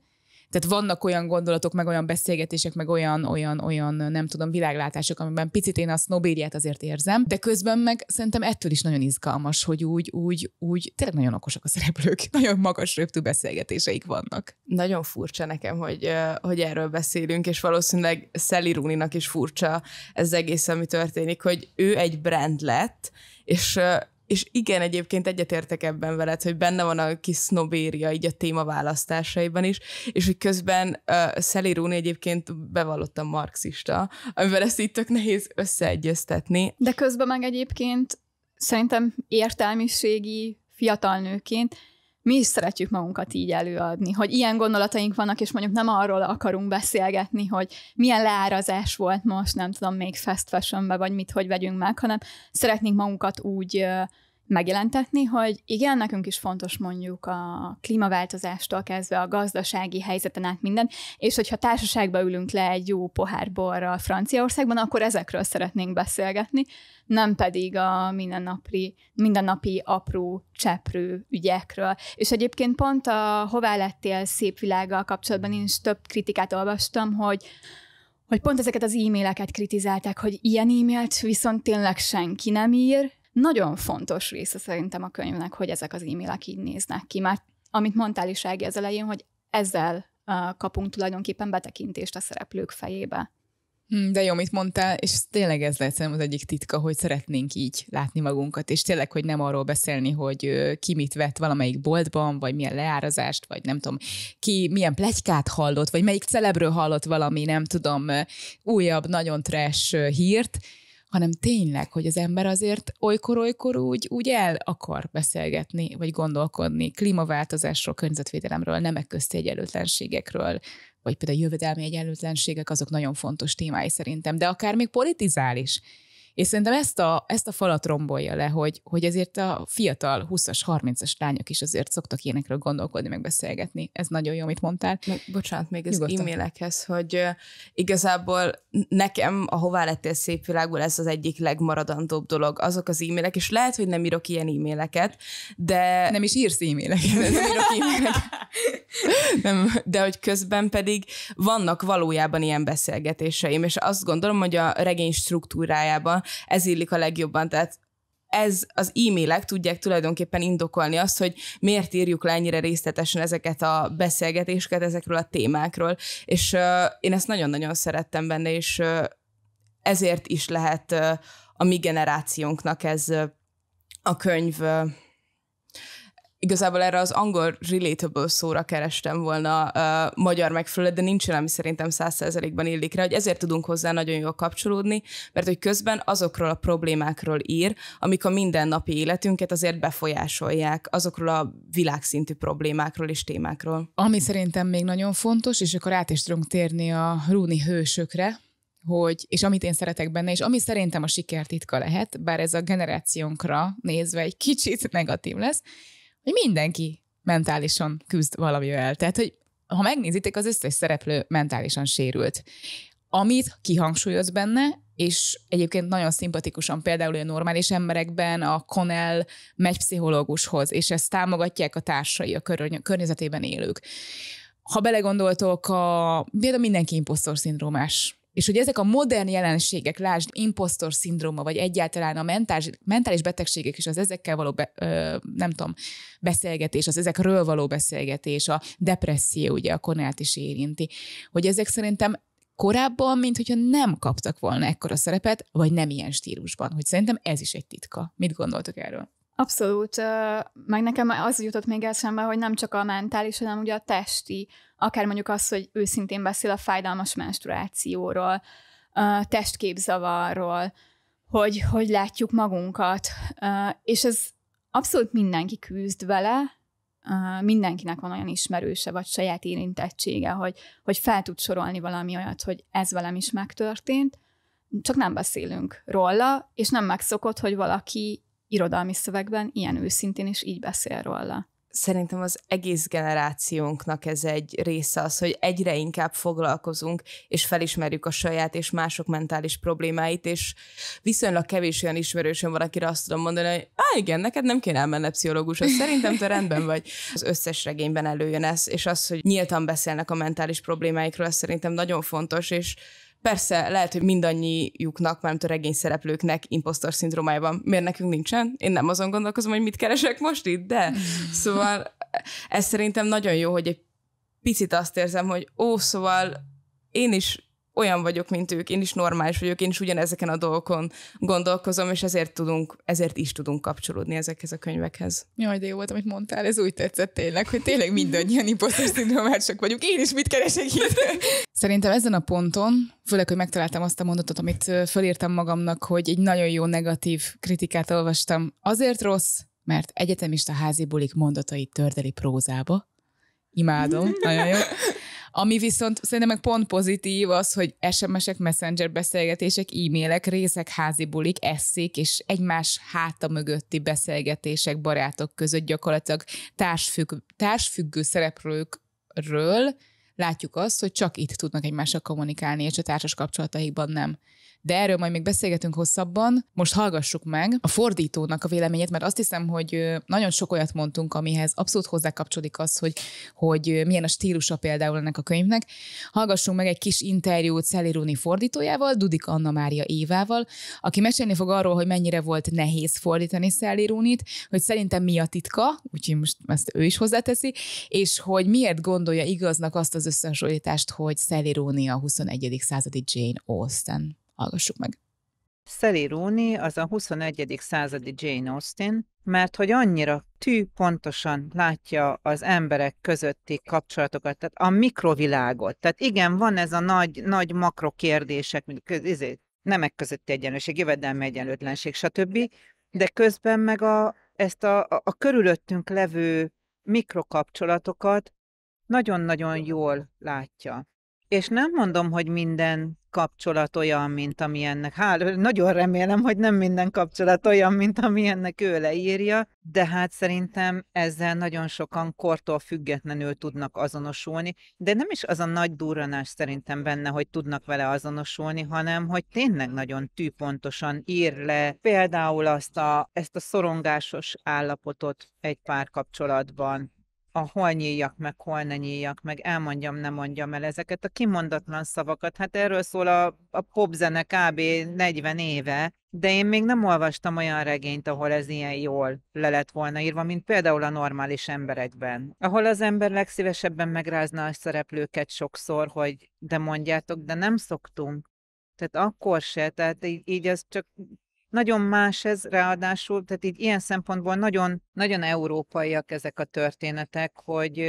tehát vannak olyan gondolatok, meg olyan beszélgetések, meg olyan, olyan, olyan, nem tudom, világlátások, amiben picit én a sznobériát azért érzem, de közben meg szerintem ettől is nagyon izgalmas, hogy úgy, úgy, úgy, tényleg nagyon okosak a szereplők, *laughs* nagyon magas röptű beszélgetéseik vannak. Nagyon furcsa nekem, hogy, hogy erről beszélünk, és valószínűleg rooney Rúninak is furcsa ez egész, ami történik, hogy ő egy brand lett, és és igen, egyébként egyetértek ebben veled, hogy benne van a kis sznobéria így a téma választásaiban is, és hogy közben uh, Sally Rooney egyébként bevallottan marxista, amivel ezt így tök nehéz összeegyeztetni. De közben meg egyébként szerintem értelmiségi fiatal nőként mi is szeretjük magunkat így előadni, hogy ilyen gondolataink vannak, és mondjuk nem arról akarunk beszélgetni, hogy milyen leárazás volt most, nem tudom, még fast fashionbe, vagy mit, hogy vegyünk meg, hanem szeretnénk magunkat úgy megjelentetni, hogy igen, nekünk is fontos mondjuk a klímaváltozástól kezdve a gazdasági helyzeten át minden, és hogyha társaságba ülünk le egy jó pohár borral Franciaországban, akkor ezekről szeretnénk beszélgetni, nem pedig a mindennapi, mindennapi apró cseprő ügyekről. És egyébként pont a Hová lettél szép világgal kapcsolatban én is több kritikát olvastam, hogy hogy pont ezeket az e-maileket kritizálták, hogy ilyen e-mailt viszont tényleg senki nem ír, nagyon fontos része szerintem a könyvnek, hogy ezek az e-mailek így néznek ki. Már amit mondtál is Ági az elején, hogy ezzel kapunk tulajdonképpen betekintést a szereplők fejébe. Hm, de jó, amit mondtál, és tényleg ez lehet az egyik titka, hogy szeretnénk így látni magunkat, és tényleg, hogy nem arról beszélni, hogy ki mit vett valamelyik boltban, vagy milyen leárazást, vagy nem tudom, ki milyen plegykát hallott, vagy melyik celebről hallott valami, nem tudom, újabb, nagyon trash hírt, hanem tényleg, hogy az ember azért olykor-olykor úgy, úgy el akar beszélgetni, vagy gondolkodni klímaváltozásról, környezetvédelemről, nemek közti egyenlőtlenségekről, vagy például jövedelmi egyenlőtlenségek, azok nagyon fontos témái szerintem, de akár még politizál is. És szerintem ezt a, ezt a falat rombolja le, hogy, hogy ezért a fiatal 20-as, 30-as lányok is azért szoktak ilyenekről gondolkodni, meg beszélgetni. Ez nagyon jó, amit mondtál. Meg, bocsánat, még az e-mailekhez, hogy uh, igazából nekem a Hová lettél szép világból ez az egyik legmaradandóbb dolog, azok az e-mailek, és lehet, hogy nem írok ilyen e-maileket, de... Nem is írsz e-maileket. Nem, írok e-maileket. *laughs* Nem, de hogy közben pedig vannak valójában ilyen beszélgetéseim, és azt gondolom, hogy a regény struktúrájában ez illik a legjobban, tehát ez az e-mailek tudják tulajdonképpen indokolni azt, hogy miért írjuk le ennyire részletesen ezeket a beszélgetéseket ezekről a témákról, és uh, én ezt nagyon-nagyon szerettem benne, és uh, ezért is lehet uh, a mi generációnknak ez uh, a könyv uh, igazából erre az angol relatable szóra kerestem volna uh, magyar megfelelőt, de nincsen, ami szerintem százszerzelékben illik rá, hogy ezért tudunk hozzá nagyon jól kapcsolódni, mert hogy közben azokról a problémákról ír, amik a mindennapi életünket azért befolyásolják, azokról a világszintű problémákról és témákról. Ami szerintem még nagyon fontos, és akkor át is tudunk térni a Rúni hősökre, hogy, és amit én szeretek benne, és ami szerintem a sikertitka lehet, bár ez a generációnkra nézve egy kicsit negatív lesz, mindenki mentálisan küzd valamivel. Tehát, hogy ha megnézitek, az összes szereplő mentálisan sérült. Amit kihangsúlyoz benne, és egyébként nagyon szimpatikusan például a normális emberekben a Connell megy pszichológushoz, és ezt támogatják a társai, a körny- környezetében élők. Ha belegondoltok, a, például mindenki impostor szindrómás és hogy ezek a modern jelenségek, lásd, impostor szindróma, vagy egyáltalán a mentális, mentális betegségek és az ezekkel való, be, ö, nem tudom, beszélgetés, az ezekről való beszélgetés, a depresszió, ugye a Konált is érinti, hogy ezek szerintem korábban, mint hogyha nem kaptak volna ekkora szerepet, vagy nem ilyen stílusban. Hogy szerintem ez is egy titka. Mit gondoltok erről? Abszolút, meg nekem az jutott még eszembe, hogy nem csak a mentális, hanem ugye a testi, akár mondjuk az, hogy őszintén beszél a fájdalmas menstruációról, a testképzavarról, hogy, hogy látjuk magunkat, és ez abszolút mindenki küzd vele, mindenkinek van olyan ismerőse, vagy saját érintettsége, hogy, hogy fel tud sorolni valami olyat, hogy ez velem is megtörtént, csak nem beszélünk róla, és nem megszokott, hogy valaki irodalmi szövegben ilyen őszintén is így beszél róla szerintem az egész generációnknak ez egy része az, hogy egyre inkább foglalkozunk, és felismerjük a saját és mások mentális problémáit, és viszonylag kevés olyan ismerősöm van, akire azt tudom mondani, hogy á, igen, neked nem kéne elmenne pszichológushoz, szerintem te rendben vagy. *laughs* Az összes regényben előjön ez, és az, hogy nyíltan beszélnek a mentális problémáikról, ez szerintem nagyon fontos, és Persze lehet, hogy mindannyiuknak, mármint a regény szereplőknek impostor szindrómája van. Miért nekünk nincsen? Én nem azon gondolkozom, hogy mit keresek most itt, de *laughs* szóval ez szerintem nagyon jó, hogy egy picit azt érzem, hogy ó, szóval én is olyan vagyok, mint ők, én is normális vagyok, én is ugyanezeken a dolgokon gondolkozom, és ezért tudunk, ezért is tudunk kapcsolódni ezekhez a könyvekhez. Jaj, de jó volt, amit mondtál, ez úgy tetszett tényleg, hogy tényleg mindannyian imposztor szindrómások vagyunk, én is mit keresek itt. Szerintem ezen a ponton, főleg, hogy megtaláltam azt a mondatot, amit fölírtam magamnak, hogy egy nagyon jó negatív kritikát olvastam. Azért rossz, mert egyetemista házi bulik mondatait tördeli prózába. Imádom, nagyon jó. Ami viszont szerintem meg pont pozitív az, hogy SMS-ek, messenger beszélgetések, e-mailek, részek, házi bulik, eszék és egymás háta mögötti beszélgetések barátok között gyakorlatilag társfügg, társfüggő szereplőkről látjuk azt, hogy csak itt tudnak egymással kommunikálni, és a társas kapcsolataikban nem de erről majd még beszélgetünk hosszabban. Most hallgassuk meg a fordítónak a véleményét, mert azt hiszem, hogy nagyon sok olyat mondtunk, amihez abszolút hozzákapcsolódik az, hogy, hogy milyen a stílusa például ennek a könyvnek. Hallgassunk meg egy kis interjút Szeli fordítójával, Dudik Anna Mária Évával, aki mesélni fog arról, hogy mennyire volt nehéz fordítani Szeli hogy szerintem mi a titka, úgyhogy most ezt ő is hozzáteszi, és hogy miért gondolja igaznak azt az összehasonlítást, hogy Szeli a 21. századi Jane Austen. Hallgassuk meg. Sally Rooney az a 21. századi Jane Austen, mert hogy annyira tű pontosan látja az emberek közötti kapcsolatokat, tehát a mikrovilágot. Tehát igen, van ez a nagy, nagy makrokérdések, izé, nemek közötti egyenlőség, jövedelmi egyenlőtlenség, stb. De közben meg a, ezt a, a, a körülöttünk levő mikrokapcsolatokat nagyon-nagyon jól látja. És nem mondom, hogy minden kapcsolat olyan, mint amilyennek. Hál, nagyon remélem, hogy nem minden kapcsolat olyan, mint amilyennek ő leírja, de hát szerintem ezzel nagyon sokan kortól függetlenül tudnak azonosulni, de nem is az a nagy durranás szerintem benne, hogy tudnak vele azonosulni, hanem hogy tényleg nagyon tűpontosan ír le például azt a, ezt a szorongásos állapotot egy pár kapcsolatban a hol nyíljak meg, hol ne nyíljak meg, elmondjam, ne mondjam el ezeket a kimondatlan szavakat. Hát erről szól a, a popzene kb. 40 éve, de én még nem olvastam olyan regényt, ahol ez ilyen jól le lett volna írva, mint például a normális emberekben, ahol az ember legszívesebben megrázna a szereplőket sokszor, hogy de mondjátok, de nem szoktunk. Tehát akkor se, tehát így, így ez csak nagyon más ez ráadásul, tehát így ilyen szempontból nagyon, nagyon európaiak ezek a történetek, hogy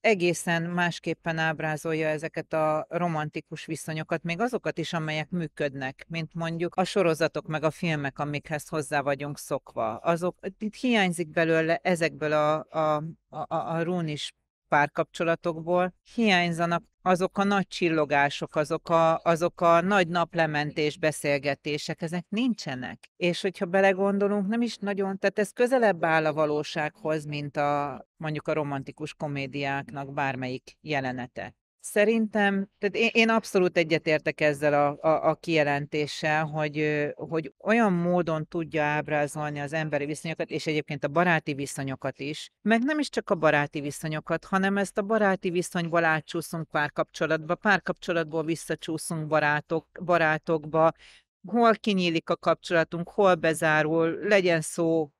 egészen másképpen ábrázolja ezeket a romantikus viszonyokat, még azokat is, amelyek működnek, mint mondjuk a sorozatok meg a filmek, amikhez hozzá vagyunk szokva. Azok, itt hiányzik belőle ezekből a, a, a, a, a rúnis párkapcsolatokból hiányzanak azok a nagy csillogások, azok a, azok a nagy naplementés beszélgetések, ezek nincsenek. És hogyha belegondolunk, nem is nagyon, tehát ez közelebb áll a valósághoz, mint a mondjuk a romantikus komédiáknak bármelyik jelenete. Szerintem, tehát én, én abszolút egyetértek ezzel a, a, a kijelentéssel, hogy, hogy olyan módon tudja ábrázolni az emberi viszonyokat, és egyébként a baráti viszonyokat is, meg nem is csak a baráti viszonyokat, hanem ezt a baráti viszonyból átcsúszunk párkapcsolatba, párkapcsolatból visszacsúszunk barátok, barátokba, hol kinyílik a kapcsolatunk, hol bezárul, legyen szó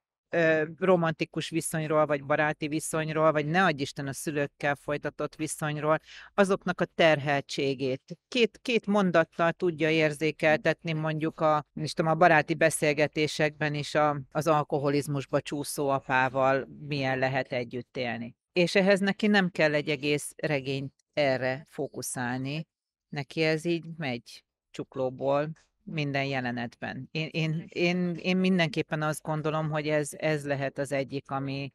romantikus viszonyról, vagy baráti viszonyról, vagy ne adj Isten a szülőkkel folytatott viszonyról, azoknak a terheltségét. Két, két mondattal tudja érzékeltetni mondjuk a, is tudom, a baráti beszélgetésekben is a, az alkoholizmusba csúszó apával milyen lehet együtt élni. És ehhez neki nem kell egy egész regényt erre fókuszálni, neki ez így megy csuklóból minden jelenetben. Én, én, én, én mindenképpen azt gondolom, hogy ez, ez lehet az egyik, ami,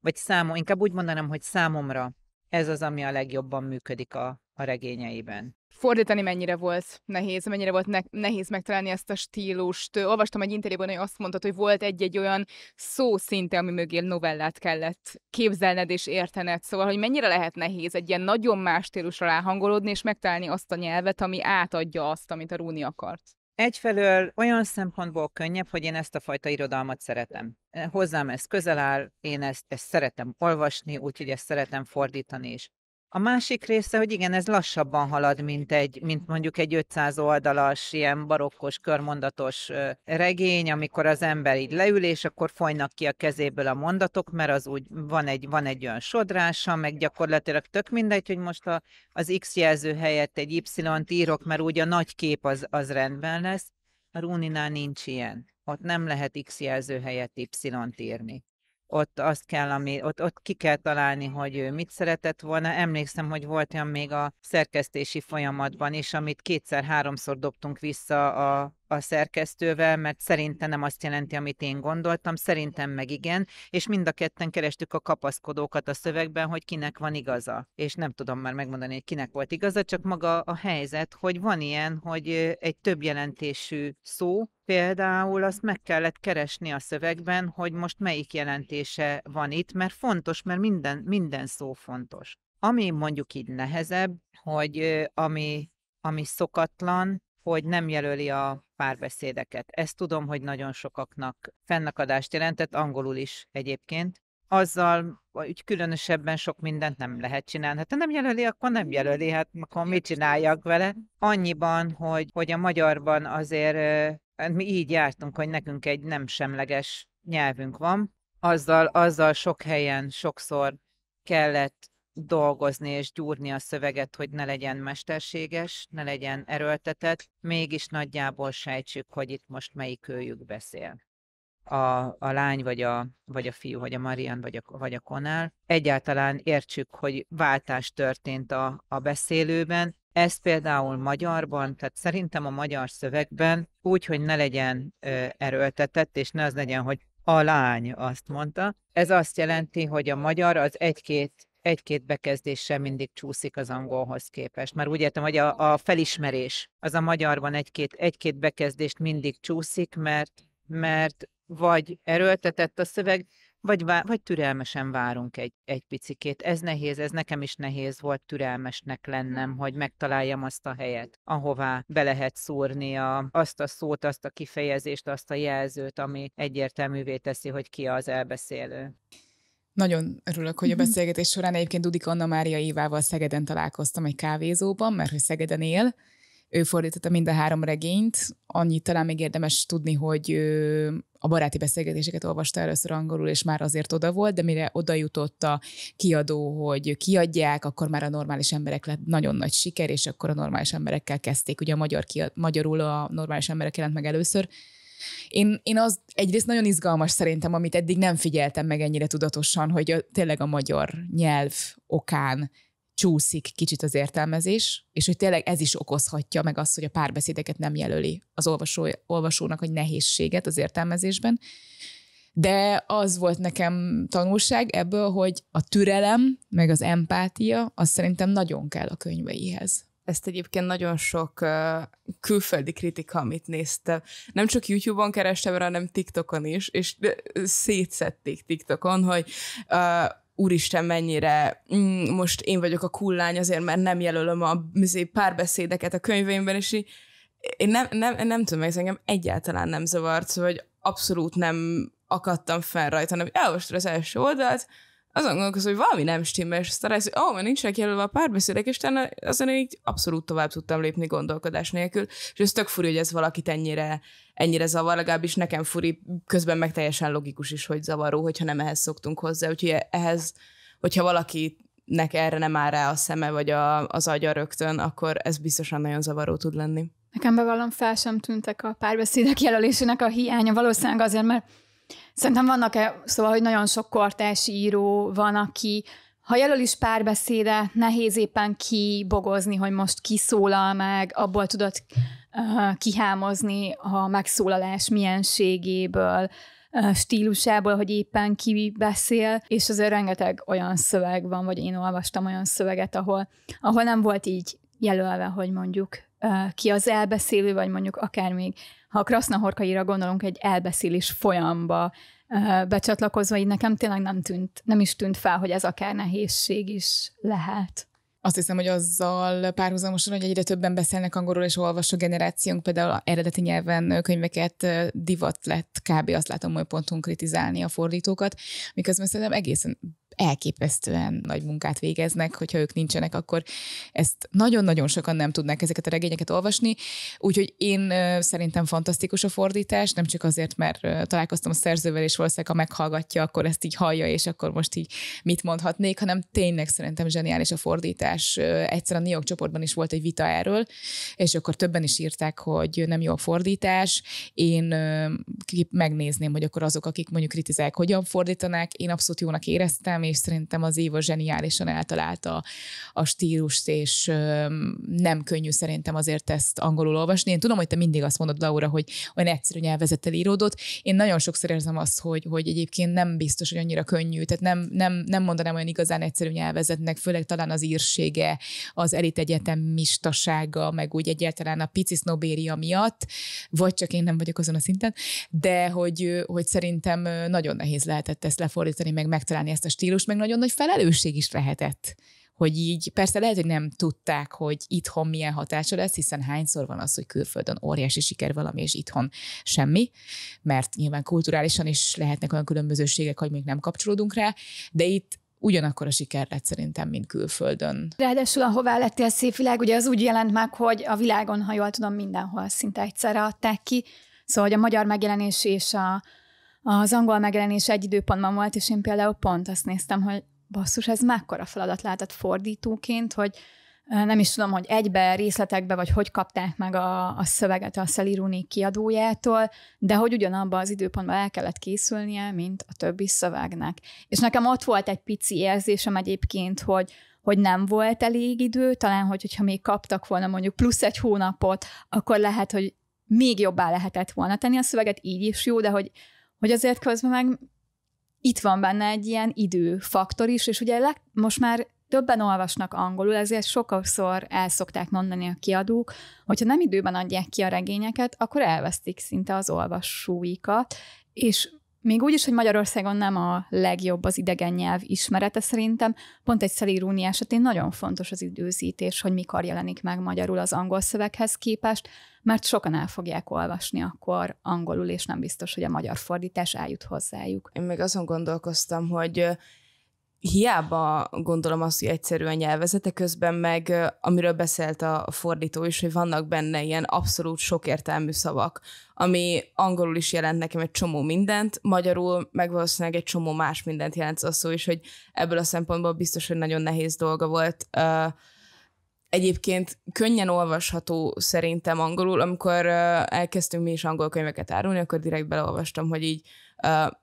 vagy számom, inkább úgy mondanám, hogy számomra ez az, ami a legjobban működik a, a regényeiben. Fordítani mennyire volt nehéz, mennyire volt ne- nehéz megtalálni ezt a stílust. Olvastam egy interjúban, hogy azt mondtad, hogy volt egy-egy olyan szó szinte, ami mögé novellát kellett képzelned és értened. Szóval, hogy mennyire lehet nehéz egy ilyen nagyon más stílusra ráhangolódni, és megtalálni azt a nyelvet, ami átadja azt, amit a Rúni akart. Egyfelől olyan szempontból könnyebb, hogy én ezt a fajta irodalmat szeretem. Hozzám ez közel áll, én ezt, ezt szeretem olvasni, úgyhogy ezt szeretem fordítani is. A másik része, hogy igen, ez lassabban halad, mint, egy, mint mondjuk egy 500 oldalas, ilyen barokkos, körmondatos regény, amikor az ember így leül, és akkor folynak ki a kezéből a mondatok, mert az úgy van egy, van egy olyan sodrása, meg gyakorlatilag tök mindegy, hogy most a, az X jelző helyett egy Y-t írok, mert úgy a nagy kép az, az rendben lesz. A Rúninál nincs ilyen. Ott nem lehet X jelző helyett Y-t írni ott azt kell, ami, ott, ott ki kell találni, hogy ő mit szeretett volna. Emlékszem, hogy volt olyan még a szerkesztési folyamatban is, amit kétszer-háromszor dobtunk vissza a a szerkesztővel, mert szerintem nem azt jelenti, amit én gondoltam, szerintem meg igen, és mind a ketten kerestük a kapaszkodókat a szövegben, hogy kinek van igaza. És nem tudom már megmondani, hogy kinek volt igaza, csak maga a helyzet, hogy van ilyen, hogy egy több jelentésű szó, például azt meg kellett keresni a szövegben, hogy most melyik jelentése van itt, mert fontos, mert minden, minden szó fontos. Ami mondjuk így nehezebb, hogy ami, ami szokatlan, hogy nem jelöli a párbeszédeket. Ezt tudom, hogy nagyon sokaknak fennakadást jelentett, angolul is egyébként. Azzal úgy különösebben sok mindent nem lehet csinálni. Hát ha nem jelöli, akkor nem jelöli, hát akkor mit csináljak vele? Annyiban, hogy, hogy a magyarban azért hát mi így jártunk, hogy nekünk egy nem semleges nyelvünk van, azzal, azzal sok helyen sokszor kellett dolgozni és gyúrni a szöveget, hogy ne legyen mesterséges, ne legyen erőltetett, mégis nagyjából sejtsük, hogy itt most melyik őjük beszél. A, a lány, vagy a, vagy a fiú, vagy a Marian, vagy a, vagy a Konál. Egyáltalán értsük, hogy váltás történt a, a beszélőben, ez például magyarban, tehát szerintem a magyar szövegben úgy, hogy ne legyen ö, erőltetett, és ne az legyen, hogy a lány azt mondta. Ez azt jelenti, hogy a magyar az egy-két egy-két bekezdéssel mindig csúszik az angolhoz képest. Már úgy értem, hogy a, a felismerés az a magyarban egy-két, egy-két bekezdést mindig csúszik, mert, mert vagy erőltetett a szöveg, vagy, vagy türelmesen várunk egy, egy picikét. Ez nehéz, ez nekem is nehéz volt türelmesnek lennem, hogy megtaláljam azt a helyet, ahová be lehet szúrni a, azt a szót, azt a kifejezést, azt a jelzőt, ami egyértelművé teszi, hogy ki az elbeszélő. Nagyon örülök, hogy a mhm. beszélgetés során egyébként Dudik Anna Mária Évával Szegeden találkoztam egy kávézóban, mert hogy Szegeden él. Ő fordította mind a három regényt. Annyit talán még érdemes tudni, hogy a baráti beszélgetéseket olvasta először angolul, és már azért oda volt, de mire oda jutott a kiadó, hogy kiadják, akkor már a normális emberek lett nagyon nagy siker, és akkor a normális emberekkel kezdték. Ugye a magyar kiad, magyarul a normális emberek jelent meg először, én, én az egyrészt nagyon izgalmas szerintem, amit eddig nem figyeltem meg ennyire tudatosan, hogy a, tényleg a magyar nyelv okán csúszik kicsit az értelmezés, és hogy tényleg ez is okozhatja meg azt, hogy a párbeszédeket nem jelöli az olvasó, olvasónak egy nehézséget az értelmezésben. De az volt nekem tanulság ebből, hogy a türelem, meg az empátia, az szerintem nagyon kell a könyveihez ezt egyébként nagyon sok uh, külföldi kritika, amit néztem. Nem csak YouTube-on kerestem rá, hanem TikTokon is, és szétszették TikTokon, hogy uh, úristen, mennyire mm, most én vagyok a kullány azért, mert nem jelölöm a izé, párbeszédeket a könyveimben, és így, én nem, nem, nem tudom, ez engem egyáltalán nem zavart, vagy szóval, abszolút nem akadtam fel rajta, hanem most az első oldalt, azon gondolkozom, hogy valami nem stimmel, és aztán rájössz, hogy ó, oh, mert nincsenek jelölve a párbeszédek, és utána azon így abszolút tovább tudtam lépni gondolkodás nélkül, és ez tök furi, hogy ez valakit ennyire, ennyire zavar, legalábbis nekem furi, közben meg teljesen logikus is, hogy zavaró, hogyha nem ehhez szoktunk hozzá, úgyhogy ehhez, hogyha valaki nek erre nem áll rá a szeme vagy a, az agya rögtön, akkor ez biztosan nagyon zavaró tud lenni. Nekem bevallom fel sem tűntek a párbeszédek jelölésének a hiánya, valószínűleg azért, mert Szerintem vannak -e, szóval, hogy nagyon sok kortárs író van, aki ha jelöl is párbeszéde, nehéz éppen kibogozni, hogy most kiszólal meg, abból tudod uh, kihámozni a megszólalás mienségéből, uh, stílusából, hogy éppen ki beszél, és azért rengeteg olyan szöveg van, vagy én olvastam olyan szöveget, ahol, ahol nem volt így jelölve, hogy mondjuk ki az elbeszélő, vagy mondjuk akár még, ha a krasznahorkaira gondolunk, egy elbeszélés folyamba becsatlakozva, így nekem tényleg nem tűnt, nem is tűnt fel, hogy ez akár nehézség is lehet azt hiszem, hogy azzal párhuzamosan, hogy egyre többen beszélnek angolul és olvasó generációnk, például a eredeti nyelven könyveket divat lett, kb. azt látom, hogy pontunk kritizálni a fordítókat, miközben szerintem egészen elképesztően nagy munkát végeznek, hogyha ők nincsenek, akkor ezt nagyon-nagyon sokan nem tudnák ezeket a regényeket olvasni, úgyhogy én szerintem fantasztikus a fordítás, nem csak azért, mert találkoztam a szerzővel, és valószínűleg, ha meghallgatja, akkor ezt így hallja, és akkor most így mit mondhatnék, hanem tényleg szerintem zseniális a fordítás. Egyszer a New York csoportban is volt egy vita erről, és akkor többen is írták, hogy nem jó a fordítás. Én megnézném, hogy akkor azok, akik mondjuk kritizálják, hogyan fordítanák, én abszolút jónak éreztem, és szerintem az Éva zseniálisan eltalálta a stílust, és nem könnyű szerintem azért ezt angolul olvasni. Én tudom, hogy te mindig azt mondod, Laura, hogy olyan egyszerű nyelvezettel íródott. Én nagyon sokszor érzem azt, hogy, hogy egyébként nem biztos, hogy annyira könnyű, tehát nem, nem, nem mondanám olyan igazán egyszerű nyelvezetnek, főleg talán az írsége, az elit egyetemistasága, meg úgy egyáltalán a pici sznobéria miatt, vagy csak én nem vagyok azon a szinten, de hogy, hogy szerintem nagyon nehéz lehetett ezt lefordítani, meg megtalálni ezt a stílust, stílus, meg nagyon nagy felelősség is lehetett hogy így persze lehet, hogy nem tudták, hogy itthon milyen hatása lesz, hiszen hányszor van az, hogy külföldön óriási siker valami, és itthon semmi, mert nyilván kulturálisan is lehetnek olyan különbözőségek, hogy még nem kapcsolódunk rá, de itt ugyanakkor a siker lett szerintem, mint külföldön. Ráadásul a Hová lettél szép világ, ugye az úgy jelent meg, hogy a világon, ha jól tudom, mindenhol szinte egyszerre adták ki, szóval hogy a magyar megjelenés és a az angol megjelenés egy időpontban volt, és én például pont azt néztem, hogy basszus, ez mekkora feladat lehetett fordítóként, hogy nem is tudom, hogy egybe, részletekbe, vagy hogy kapták meg a, a szöveget a Szeliruni kiadójától, de hogy ugyanabban az időpontban el kellett készülnie, mint a többi szövegnek. És nekem ott volt egy pici érzésem egyébként, hogy, hogy nem volt elég idő, talán, hogy, hogyha még kaptak volna mondjuk plusz egy hónapot, akkor lehet, hogy még jobbá lehetett volna tenni a szöveget, így is jó, de hogy hogy azért közben meg itt van benne egy ilyen időfaktor is, és ugye leg, most már többen olvasnak angolul, ezért sokszor el szokták mondani a kiadók, hogyha nem időben adják ki a regényeket, akkor elvesztik szinte az olvasóikat, és még úgy is, hogy Magyarországon nem a legjobb az idegen nyelv ismerete szerintem, pont egy szelírúni esetén nagyon fontos az időzítés, hogy mikor jelenik meg magyarul az angol szöveghez képest, mert sokan el fogják olvasni akkor angolul, és nem biztos, hogy a magyar fordítás eljut hozzájuk. Én még azon gondolkoztam, hogy hiába gondolom azt, hogy egyszerűen nyelvezete közben meg, amiről beszélt a fordító is, hogy vannak benne ilyen abszolút sokértelmű szavak, ami angolul is jelent nekem egy csomó mindent, magyarul meg valószínűleg egy csomó más mindent jelent az szó is, hogy ebből a szempontból biztos, hogy nagyon nehéz dolga volt. Egyébként könnyen olvasható szerintem angolul, amikor elkezdtünk mi is angol könyveket árulni, akkor direkt beleolvastam, hogy így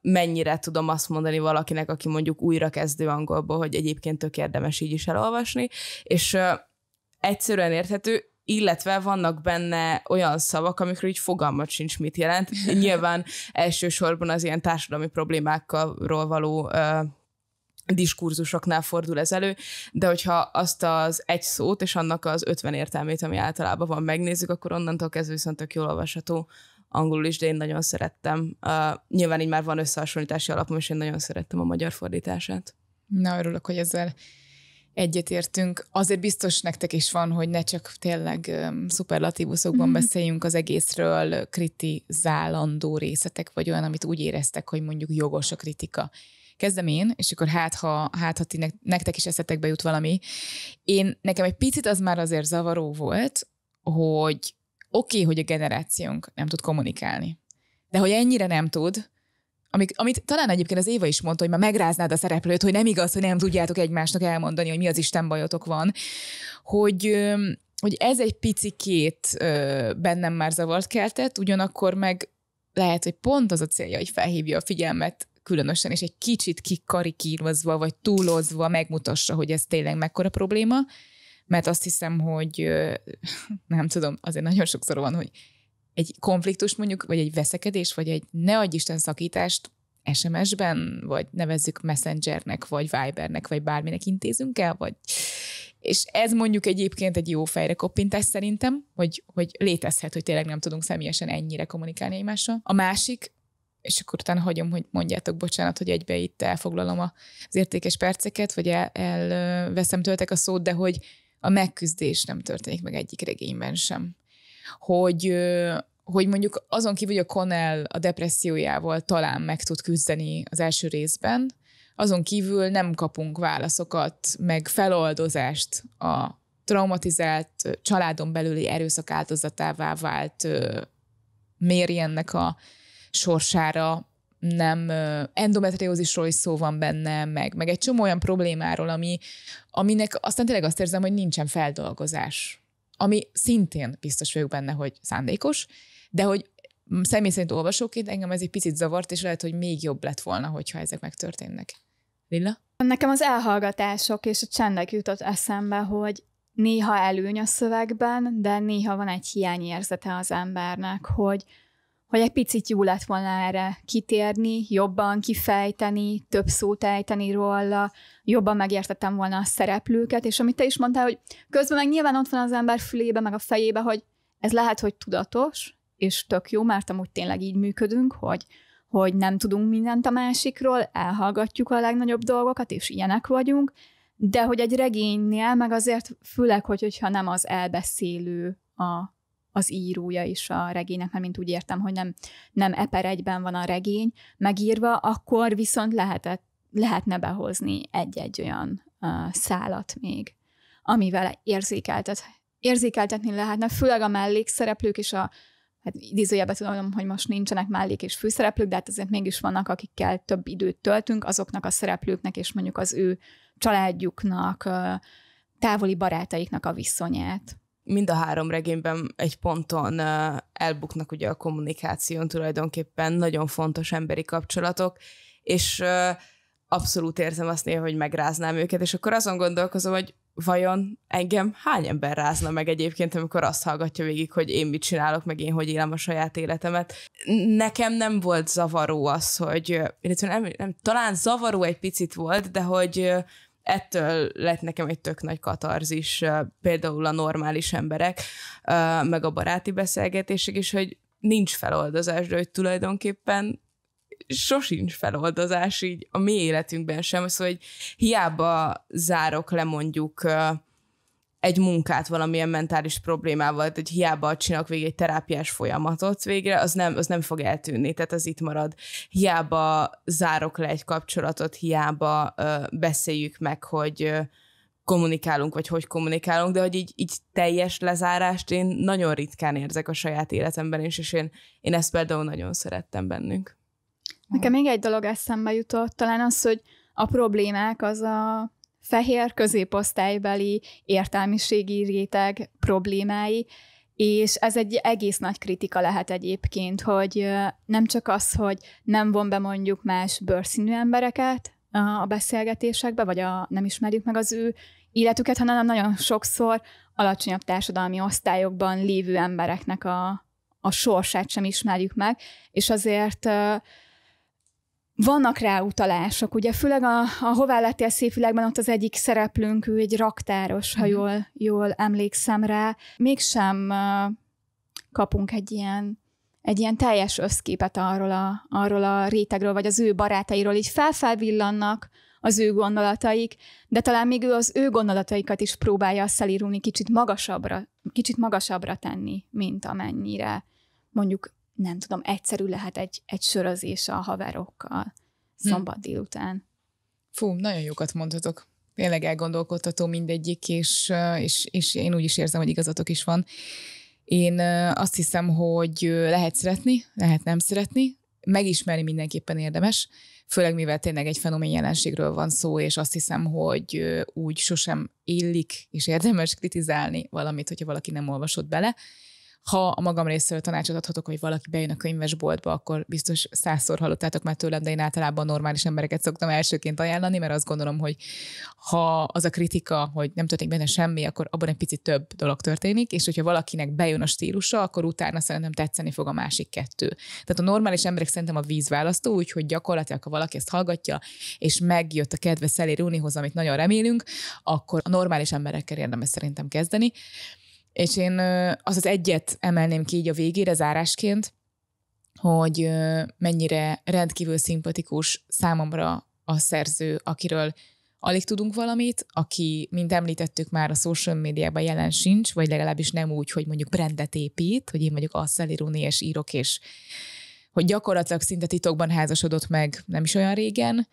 mennyire tudom azt mondani valakinek, aki mondjuk újrakezdő angolból, hogy egyébként tök érdemes így is elolvasni, és egyszerűen érthető, illetve vannak benne olyan szavak, amikről így fogalmat sincs, mit jelent. Nyilván *laughs* elsősorban az ilyen társadalmi problémákról való ö, diskurzusoknál fordul ez elő, de hogyha azt az egy szót és annak az ötven értelmét, ami általában van, megnézzük, akkor onnantól kezdve viszont tök jól olvasható angolul is, de én nagyon szerettem. Uh, nyilván így már van összehasonlítási alapom, és én nagyon szerettem a magyar fordítását. Na, örülök, hogy ezzel egyetértünk. Azért biztos nektek is van, hogy ne csak tényleg um, szuperlatívuszokban mm-hmm. beszéljünk az egészről, kritizálandó részletek, vagy olyan, amit úgy éreztek, hogy mondjuk jogos a kritika. Kezdem én, és akkor hát, ha, hát, ha ti nektek is eszetekbe jut valami. Én, nekem egy picit az már azért zavaró volt, hogy Oké, okay, hogy a generációnk nem tud kommunikálni, de hogy ennyire nem tud, amik, amit talán egyébként az Éva is mondta, hogy már megráznád a szereplőt, hogy nem igaz, hogy nem tudjátok egymásnak elmondani, hogy mi az Isten bajotok van, hogy, hogy ez egy picikét bennem már zavart keltett, ugyanakkor meg lehet, hogy pont az a célja, hogy felhívja a figyelmet különösen, és egy kicsit kikarikírozva, vagy túlozva megmutassa, hogy ez tényleg mekkora probléma, mert azt hiszem, hogy *laughs* nem tudom, azért nagyon sokszor van, hogy egy konfliktus mondjuk, vagy egy veszekedés, vagy egy ne adj Isten szakítást SMS-ben, vagy nevezzük Messengernek, vagy Vibernek, vagy bárminek intézünk el, vagy... És ez mondjuk egyébként egy jó fejre koppintás szerintem, hogy, hogy létezhet, hogy tényleg nem tudunk személyesen ennyire kommunikálni egymással. A másik, és akkor utána hagyom, hogy mondjátok bocsánat, hogy egybe itt elfoglalom az értékes perceket, vagy el, elveszem tőletek a szót, de hogy a megküzdés nem történik meg egyik regényben sem. Hogy, hogy mondjuk azon kívül, hogy a Connell a depressziójával talán meg tud küzdeni az első részben, azon kívül nem kapunk válaszokat, meg feloldozást a traumatizált családon belüli erőszak áldozatává vált mérjennek a sorsára, nem endometriózisról is szó van benne, meg, meg egy csomó olyan problémáról, ami, aminek aztán tényleg azt érzem, hogy nincsen feldolgozás. Ami szintén biztos vagyok benne, hogy szándékos, de hogy személy szerint olvasóként engem ez egy picit zavart, és lehet, hogy még jobb lett volna, hogyha ezek megtörténnek. Lilla? Nekem az elhallgatások és a csendek jutott eszembe, hogy néha előny a szövegben, de néha van egy hiányérzete az embernek, hogy hogy egy picit jó lett volna erre kitérni, jobban kifejteni, több szót ejteni róla, jobban megértettem volna a szereplőket, és amit te is mondtál, hogy közben meg nyilván ott van az ember fülébe, meg a fejébe, hogy ez lehet, hogy tudatos, és tök jó, mert amúgy tényleg így működünk, hogy hogy nem tudunk mindent a másikról, elhallgatjuk a legnagyobb dolgokat, és ilyenek vagyunk, de hogy egy regénynél, meg azért főleg, hogy, hogyha nem az elbeszélő a az írója is a regénynek, mert mint úgy értem, hogy nem, nem eper egyben van a regény megírva, akkor viszont lehetett, lehetne behozni egy-egy olyan uh, szálat még, amivel érzékeltet, érzékeltetni lehetne, főleg a mellékszereplők és a hát idézőjelben tudom, hogy most nincsenek mellék és főszereplők, de hát azért mégis vannak, akikkel több időt töltünk, azoknak a szereplőknek és mondjuk az ő családjuknak, távoli barátaiknak a viszonyát mind a három regényben egy ponton elbuknak ugye a kommunikáción tulajdonképpen nagyon fontos emberi kapcsolatok, és abszolút érzem azt néha, hogy megráznám őket, és akkor azon gondolkozom, hogy vajon engem hány ember rázna meg egyébként, amikor azt hallgatja végig, hogy én mit csinálok, meg én hogy élem a saját életemet. Nekem nem volt zavaró az, hogy, illetve nem, nem talán zavaró egy picit volt, de hogy ettől lett nekem egy tök nagy katarzis, például a normális emberek, meg a baráti beszélgetések is, hogy nincs feloldozás, de hogy tulajdonképpen sosincs feloldozás így a mi életünkben sem, szóval hogy hiába zárok le mondjuk egy munkát valamilyen mentális problémával, hogy hiába csinálok végig egy terápiás folyamatot végre, az nem, az nem fog eltűnni, tehát az itt marad. Hiába zárok le egy kapcsolatot, hiába ö, beszéljük meg, hogy ö, kommunikálunk, vagy hogy kommunikálunk, de hogy így, így teljes lezárást én nagyon ritkán érzek a saját életemben is, és én, én ezt például nagyon szerettem bennünk. Nekem még egy dolog eszembe jutott, talán az, hogy a problémák az a fehér középosztálybeli értelmiségi réteg problémái, és ez egy egész nagy kritika lehet egyébként, hogy nem csak az, hogy nem von be mondjuk más bőrszínű embereket a beszélgetésekbe, vagy a, nem ismerjük meg az ő életüket, hanem nagyon sokszor alacsonyabb társadalmi osztályokban lévő embereknek a, a sorsát sem ismerjük meg, és azért vannak rá utalások, ugye főleg a, a Hová lettél világban, ott az egyik szereplőnk, ő egy raktáros, ha mhm. jól, jól emlékszem rá, mégsem kapunk egy ilyen egy ilyen teljes összképet arról a, arról a rétegről, vagy az ő barátairól, így felfelvillannak az ő gondolataik, de talán még ő az ő gondolataikat is próbálja a Szelirúni kicsit magasabbra, kicsit magasabbra tenni, mint amennyire mondjuk nem tudom, egyszerű lehet egy, egy sörözés a haverokkal hm. szombat hm. délután. Fú, nagyon jókat mondhatok. Tényleg elgondolkodható mindegyik, és, és, és én úgy is érzem, hogy igazatok is van. Én azt hiszem, hogy lehet szeretni, lehet nem szeretni, megismerni mindenképpen érdemes, főleg mivel tényleg egy fenomén jelenségről van szó, és azt hiszem, hogy úgy sosem illik és érdemes kritizálni valamit, hogyha valaki nem olvasott bele, ha a magam részéről tanácsot adhatok, hogy valaki bejön a könyvesboltba, akkor biztos százszor hallottátok már tőlem, de én általában normális embereket szoktam elsőként ajánlani, mert azt gondolom, hogy ha az a kritika, hogy nem történik benne semmi, akkor abban egy picit több dolog történik, és hogyha valakinek bejön a stílusa, akkor utána szerintem tetszeni fog a másik kettő. Tehát a normális emberek szerintem a vízválasztó, úgyhogy gyakorlatilag, ha valaki ezt hallgatja, és megjött a kedve Szeli Rúnihoz, amit nagyon remélünk, akkor a normális emberekkel érdemes szerintem kezdeni. És én az az egyet emelném ki így a végére zárásként, hogy mennyire rendkívül szimpatikus számomra a szerző, akiről alig tudunk valamit, aki, mint említettük már, a social médiában jelen sincs, vagy legalábbis nem úgy, hogy mondjuk brendet épít, hogy én mondjuk a Szeliróni, és írok, és hogy gyakorlatilag szinte titokban házasodott meg nem is olyan régen,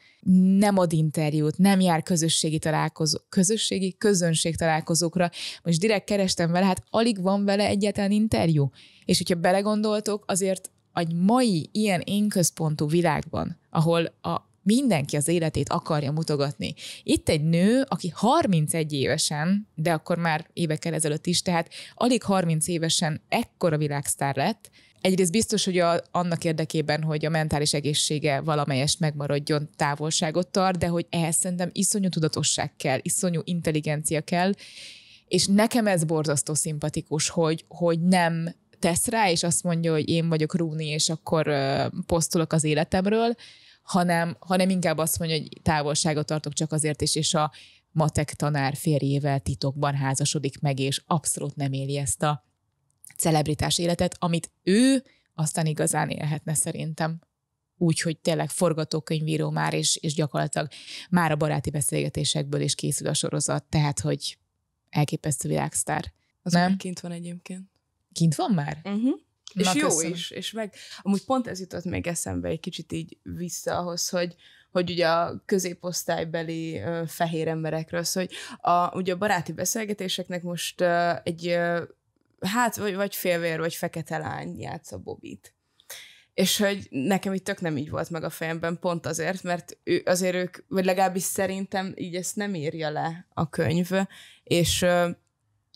nem ad interjút, nem jár közösségi találkozó, közösségi közönség találkozókra. Most direkt kerestem vele, hát alig van vele egyetlen interjú. És hogyha belegondoltok, azért egy mai ilyen énközpontú világban, ahol a mindenki az életét akarja mutogatni. Itt egy nő, aki 31 évesen, de akkor már évekkel ezelőtt is, tehát alig 30 évesen ekkora világsztár lett, egyrészt biztos, hogy a, annak érdekében, hogy a mentális egészsége valamelyest megmaradjon, távolságot tart, de hogy ehhez szerintem iszonyú tudatosság kell, iszonyú intelligencia kell, és nekem ez borzasztó szimpatikus, hogy, hogy nem tesz rá, és azt mondja, hogy én vagyok Rúni, és akkor ö, posztolok az életemről, hanem, hanem inkább azt mondja, hogy távolságot tartok csak azért is, és a matek tanár férjével titokban házasodik meg, és abszolút nem éli ezt a celebritás életet, amit ő aztán igazán élhetne szerintem. Úgy, hogy tényleg forgatókönyvíró már, és, és gyakorlatilag már a baráti beszélgetésekből is készül a sorozat, tehát, hogy elképesztő világsztár. Az nem? kint van egyébként. Kint van már? Uh-huh. És Na, jó köszönöm. is, és meg amúgy pont ez jutott még eszembe egy kicsit így vissza ahhoz, hogy, hogy ugye a középosztálybeli fehér emberekről, szóval, hogy a, ugye a baráti beszélgetéseknek most egy hát vagy, vagy félvér, vagy fekete lány a Bobit. És hogy nekem itt tök nem így volt meg a fejemben, pont azért, mert ő, azért ők, vagy legalábbis szerintem így ezt nem írja le a könyv, és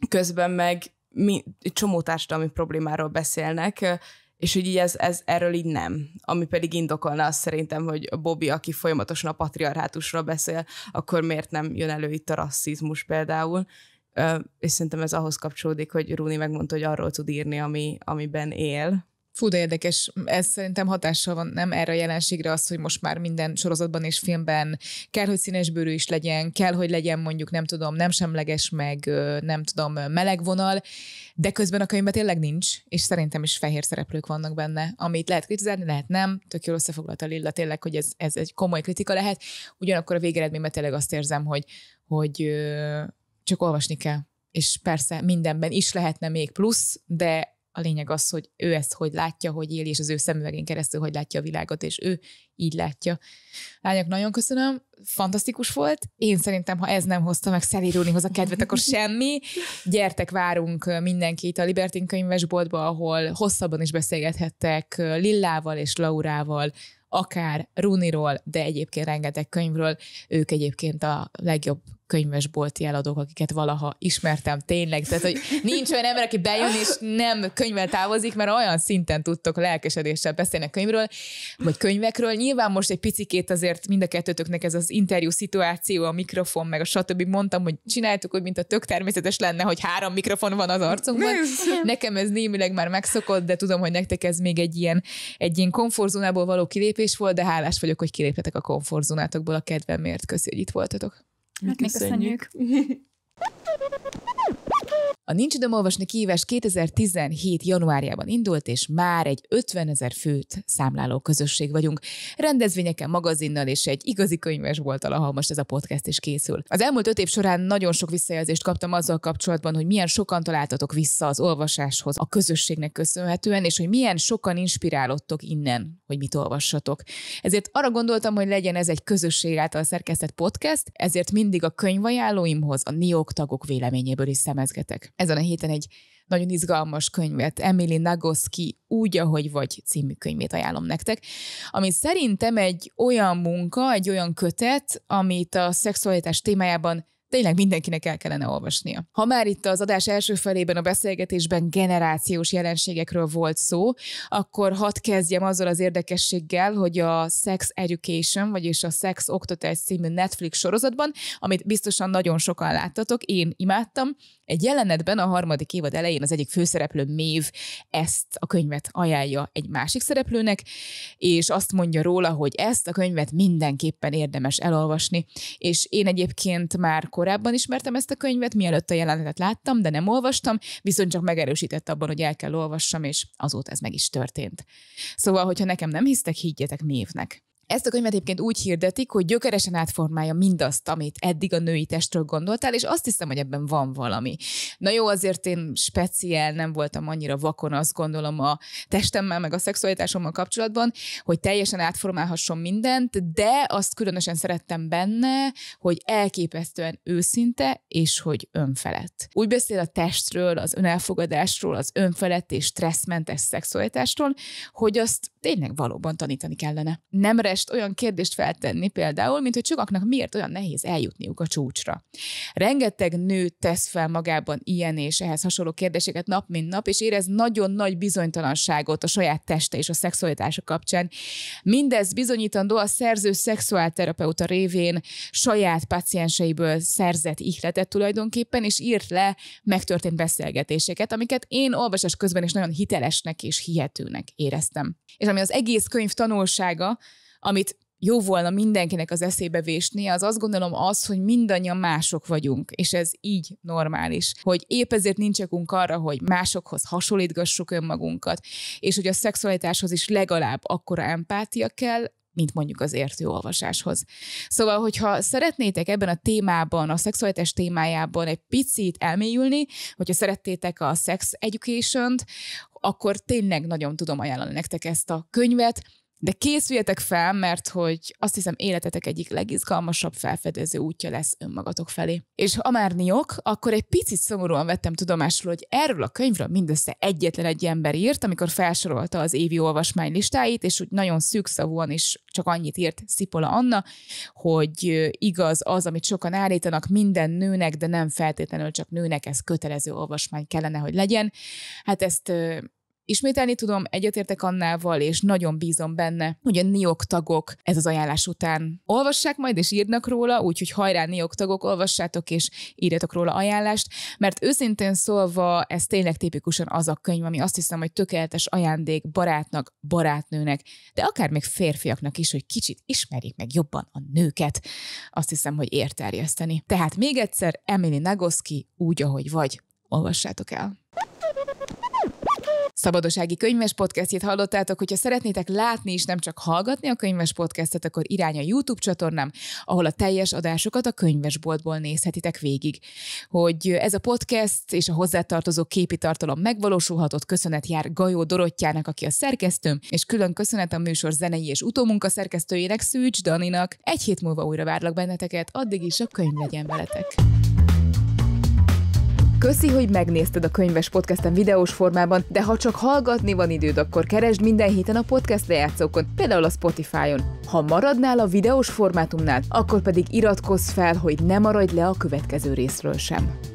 közben meg mi, csomó társadalmi problémáról beszélnek, és hogy így ez, ez erről így nem. Ami pedig indokolna azt szerintem, hogy Bobby, aki folyamatosan a patriarhátusról beszél, akkor miért nem jön elő itt a rasszizmus például és szerintem ez ahhoz kapcsolódik, hogy Rúni megmondta, hogy arról tud írni, ami, amiben él. Fú, de érdekes. Ez szerintem hatással van nem erre a jelenségre az, hogy most már minden sorozatban és filmben kell, hogy bőrű is legyen, kell, hogy legyen mondjuk, nem tudom, nem semleges, meg nem tudom, meleg vonal, de közben a könyvben tényleg nincs, és szerintem is fehér szereplők vannak benne, amit lehet kritizálni, lehet nem, tök jól összefoglalta Lilla tényleg, hogy ez, ez egy komoly kritika lehet, ugyanakkor a végeredményben tényleg azt érzem, hogy, hogy csak olvasni kell. És persze mindenben is lehetne még plusz, de a lényeg az, hogy ő ezt hogy látja, hogy él, és az ő szemüvegén keresztül hogy látja a világot, és ő így látja. Lányok, nagyon köszönöm, fantasztikus volt. Én szerintem, ha ez nem hozta meg Szelirúnihoz a kedvet, akkor semmi. Gyertek, várunk mindenkit a Libertin könyvesboltba, ahol hosszabban is beszélgethettek Lillával és Laurával, akár Runiról, de egyébként rengeteg könyvről. Ők egyébként a legjobb könyvesbolti eladók, akiket valaha ismertem tényleg. Tehát, hogy nincs olyan ember, aki bejön és nem könyvel távozik, mert olyan szinten tudtok lelkesedéssel beszélni a könyvről, vagy könyvekről. Nyilván most egy picikét azért mind a kettőtöknek ez az interjú szituáció, a mikrofon, meg a stb. Mondtam, hogy csináltuk, hogy mint a tök természetes lenne, hogy három mikrofon van az arcunkban. Nekem ez némileg már megszokott, de tudom, hogy nektek ez még egy ilyen, egy ilyen komfortzónából való kilépés volt, de hálás vagyok, hogy kiléptetek a komfortzónátokból a kedvemért. Köszönjük, hogy itt voltatok. Mi hát köszönjük. köszönjük. *laughs* A Nincs időm olvasni kihívás 2017. januárjában indult, és már egy 50 ezer főt számláló közösség vagyunk. Rendezvényeken, magazinnal és egy igazi könyves volt, ahol most ez a podcast is készül. Az elmúlt öt év során nagyon sok visszajelzést kaptam azzal kapcsolatban, hogy milyen sokan találtatok vissza az olvasáshoz a közösségnek köszönhetően, és hogy milyen sokan inspirálottok innen, hogy mit olvassatok. Ezért arra gondoltam, hogy legyen ez egy közösség által szerkesztett podcast, ezért mindig a könyvajánlóimhoz a NIOK tagok véleményéből is szemezgetek ezen a héten egy nagyon izgalmas könyvet, Emily Nagoski úgy, ahogy vagy című könyvét ajánlom nektek, ami szerintem egy olyan munka, egy olyan kötet, amit a szexualitás témájában tényleg mindenkinek el kellene olvasnia. Ha már itt az adás első felében a beszélgetésben generációs jelenségekről volt szó, akkor hadd kezdjem azzal az érdekességgel, hogy a Sex Education, vagyis a Sex Oktatás című Netflix sorozatban, amit biztosan nagyon sokan láttatok, én imádtam, egy jelenetben a harmadik évad elején az egyik főszereplő Mév ezt a könyvet ajánlja egy másik szereplőnek, és azt mondja róla, hogy ezt a könyvet mindenképpen érdemes elolvasni, és én egyébként már korábban ismertem ezt a könyvet, mielőtt a jelenetet láttam, de nem olvastam, viszont csak megerősített abban, hogy el kell olvassam, és azóta ez meg is történt. Szóval, hogyha nekem nem hisztek, higgyetek névnek. Ezt a könyvet egyébként úgy hirdetik, hogy gyökeresen átformálja mindazt, amit eddig a női testről gondoltál, és azt hiszem, hogy ebben van valami. Na jó, azért én speciál nem voltam annyira vakon, azt gondolom a testemmel, meg a szexualitásommal kapcsolatban, hogy teljesen átformálhasson mindent, de azt különösen szerettem benne, hogy elképesztően őszinte, és hogy önfelett. Úgy beszél a testről, az önelfogadásról, az önfelett és stresszmentes szexualitásról, hogy azt tényleg valóban tanítani kellene. Nem képest olyan kérdést feltenni például, mint hogy sokaknak miért olyan nehéz eljutniuk a csúcsra. Rengeteg nő tesz fel magában ilyen és ehhez hasonló kérdéseket nap mint nap, és érez nagyon nagy bizonytalanságot a saját teste és a szexualitása kapcsán. Mindez bizonyítandó a szerző szexuálterapeuta révén saját pacienseiből szerzett ihletet tulajdonképpen, és írt le megtörtént beszélgetéseket, amiket én olvasás közben is nagyon hitelesnek és hihetőnek éreztem. És ami az egész könyv tanulsága, amit jó volna mindenkinek az eszébe vésni, az azt gondolom az, hogy mindannyian mások vagyunk, és ez így normális, hogy épp ezért nincsekünk arra, hogy másokhoz hasonlítgassuk önmagunkat, és hogy a szexualitáshoz is legalább akkora empátia kell, mint mondjuk az értő olvasáshoz. Szóval, hogyha szeretnétek ebben a témában, a szexualitás témájában egy picit elmélyülni, hogyha szerettétek a Sex education akkor tényleg nagyon tudom ajánlani nektek ezt a könyvet, de készüljetek fel, mert hogy azt hiszem életetek egyik legizgalmasabb felfedező útja lesz önmagatok felé. És ha már niok, akkor egy picit szomorúan vettem tudomásul, hogy erről a könyvről mindössze egyetlen egy ember írt, amikor felsorolta az évi olvasmány listáit, és úgy nagyon szűkszavúan is csak annyit írt Szipola Anna, hogy igaz az, amit sokan állítanak minden nőnek, de nem feltétlenül csak nőnek, ez kötelező olvasmány kellene, hogy legyen. Hát ezt Ismételni tudom, egyetértek Annával, és nagyon bízom benne, hogy a NIOK tagok ez az ajánlás után olvassák majd, és írnak róla, úgyhogy hajrá NIOK tagok, olvassátok és írjatok róla ajánlást, mert őszintén szólva ez tényleg tipikusan az a könyv, ami azt hiszem, hogy tökéletes ajándék barátnak, barátnőnek, de akár még férfiaknak is, hogy kicsit ismerjék meg jobban a nőket. Azt hiszem, hogy érterjeszteni. Tehát még egyszer, Emily Nagoski, úgy, ahogy vagy. Olvassátok el! Szabadosági könyves podcastjét hallottátok, hogyha szeretnétek látni és nem csak hallgatni a könyves podcastet, akkor irány a YouTube csatornám, ahol a teljes adásokat a könyvesboltból nézhetitek végig. Hogy ez a podcast és a hozzátartozó képi tartalom megvalósulhatott, köszönet jár Gajó Dorottyának, aki a szerkesztőm, és külön köszönet a műsor zenei és utómunka szerkesztőjének Szűcs Daninak. Egy hét múlva újra várlak benneteket, addig is a könyv legyen veletek. Köszi, hogy megnézted a könyves podcasten videós formában, de ha csak hallgatni van időd, akkor keresd minden héten a podcast lejátszókon, például a Spotify-on. Ha maradnál a videós formátumnál, akkor pedig iratkozz fel, hogy ne maradj le a következő részről sem.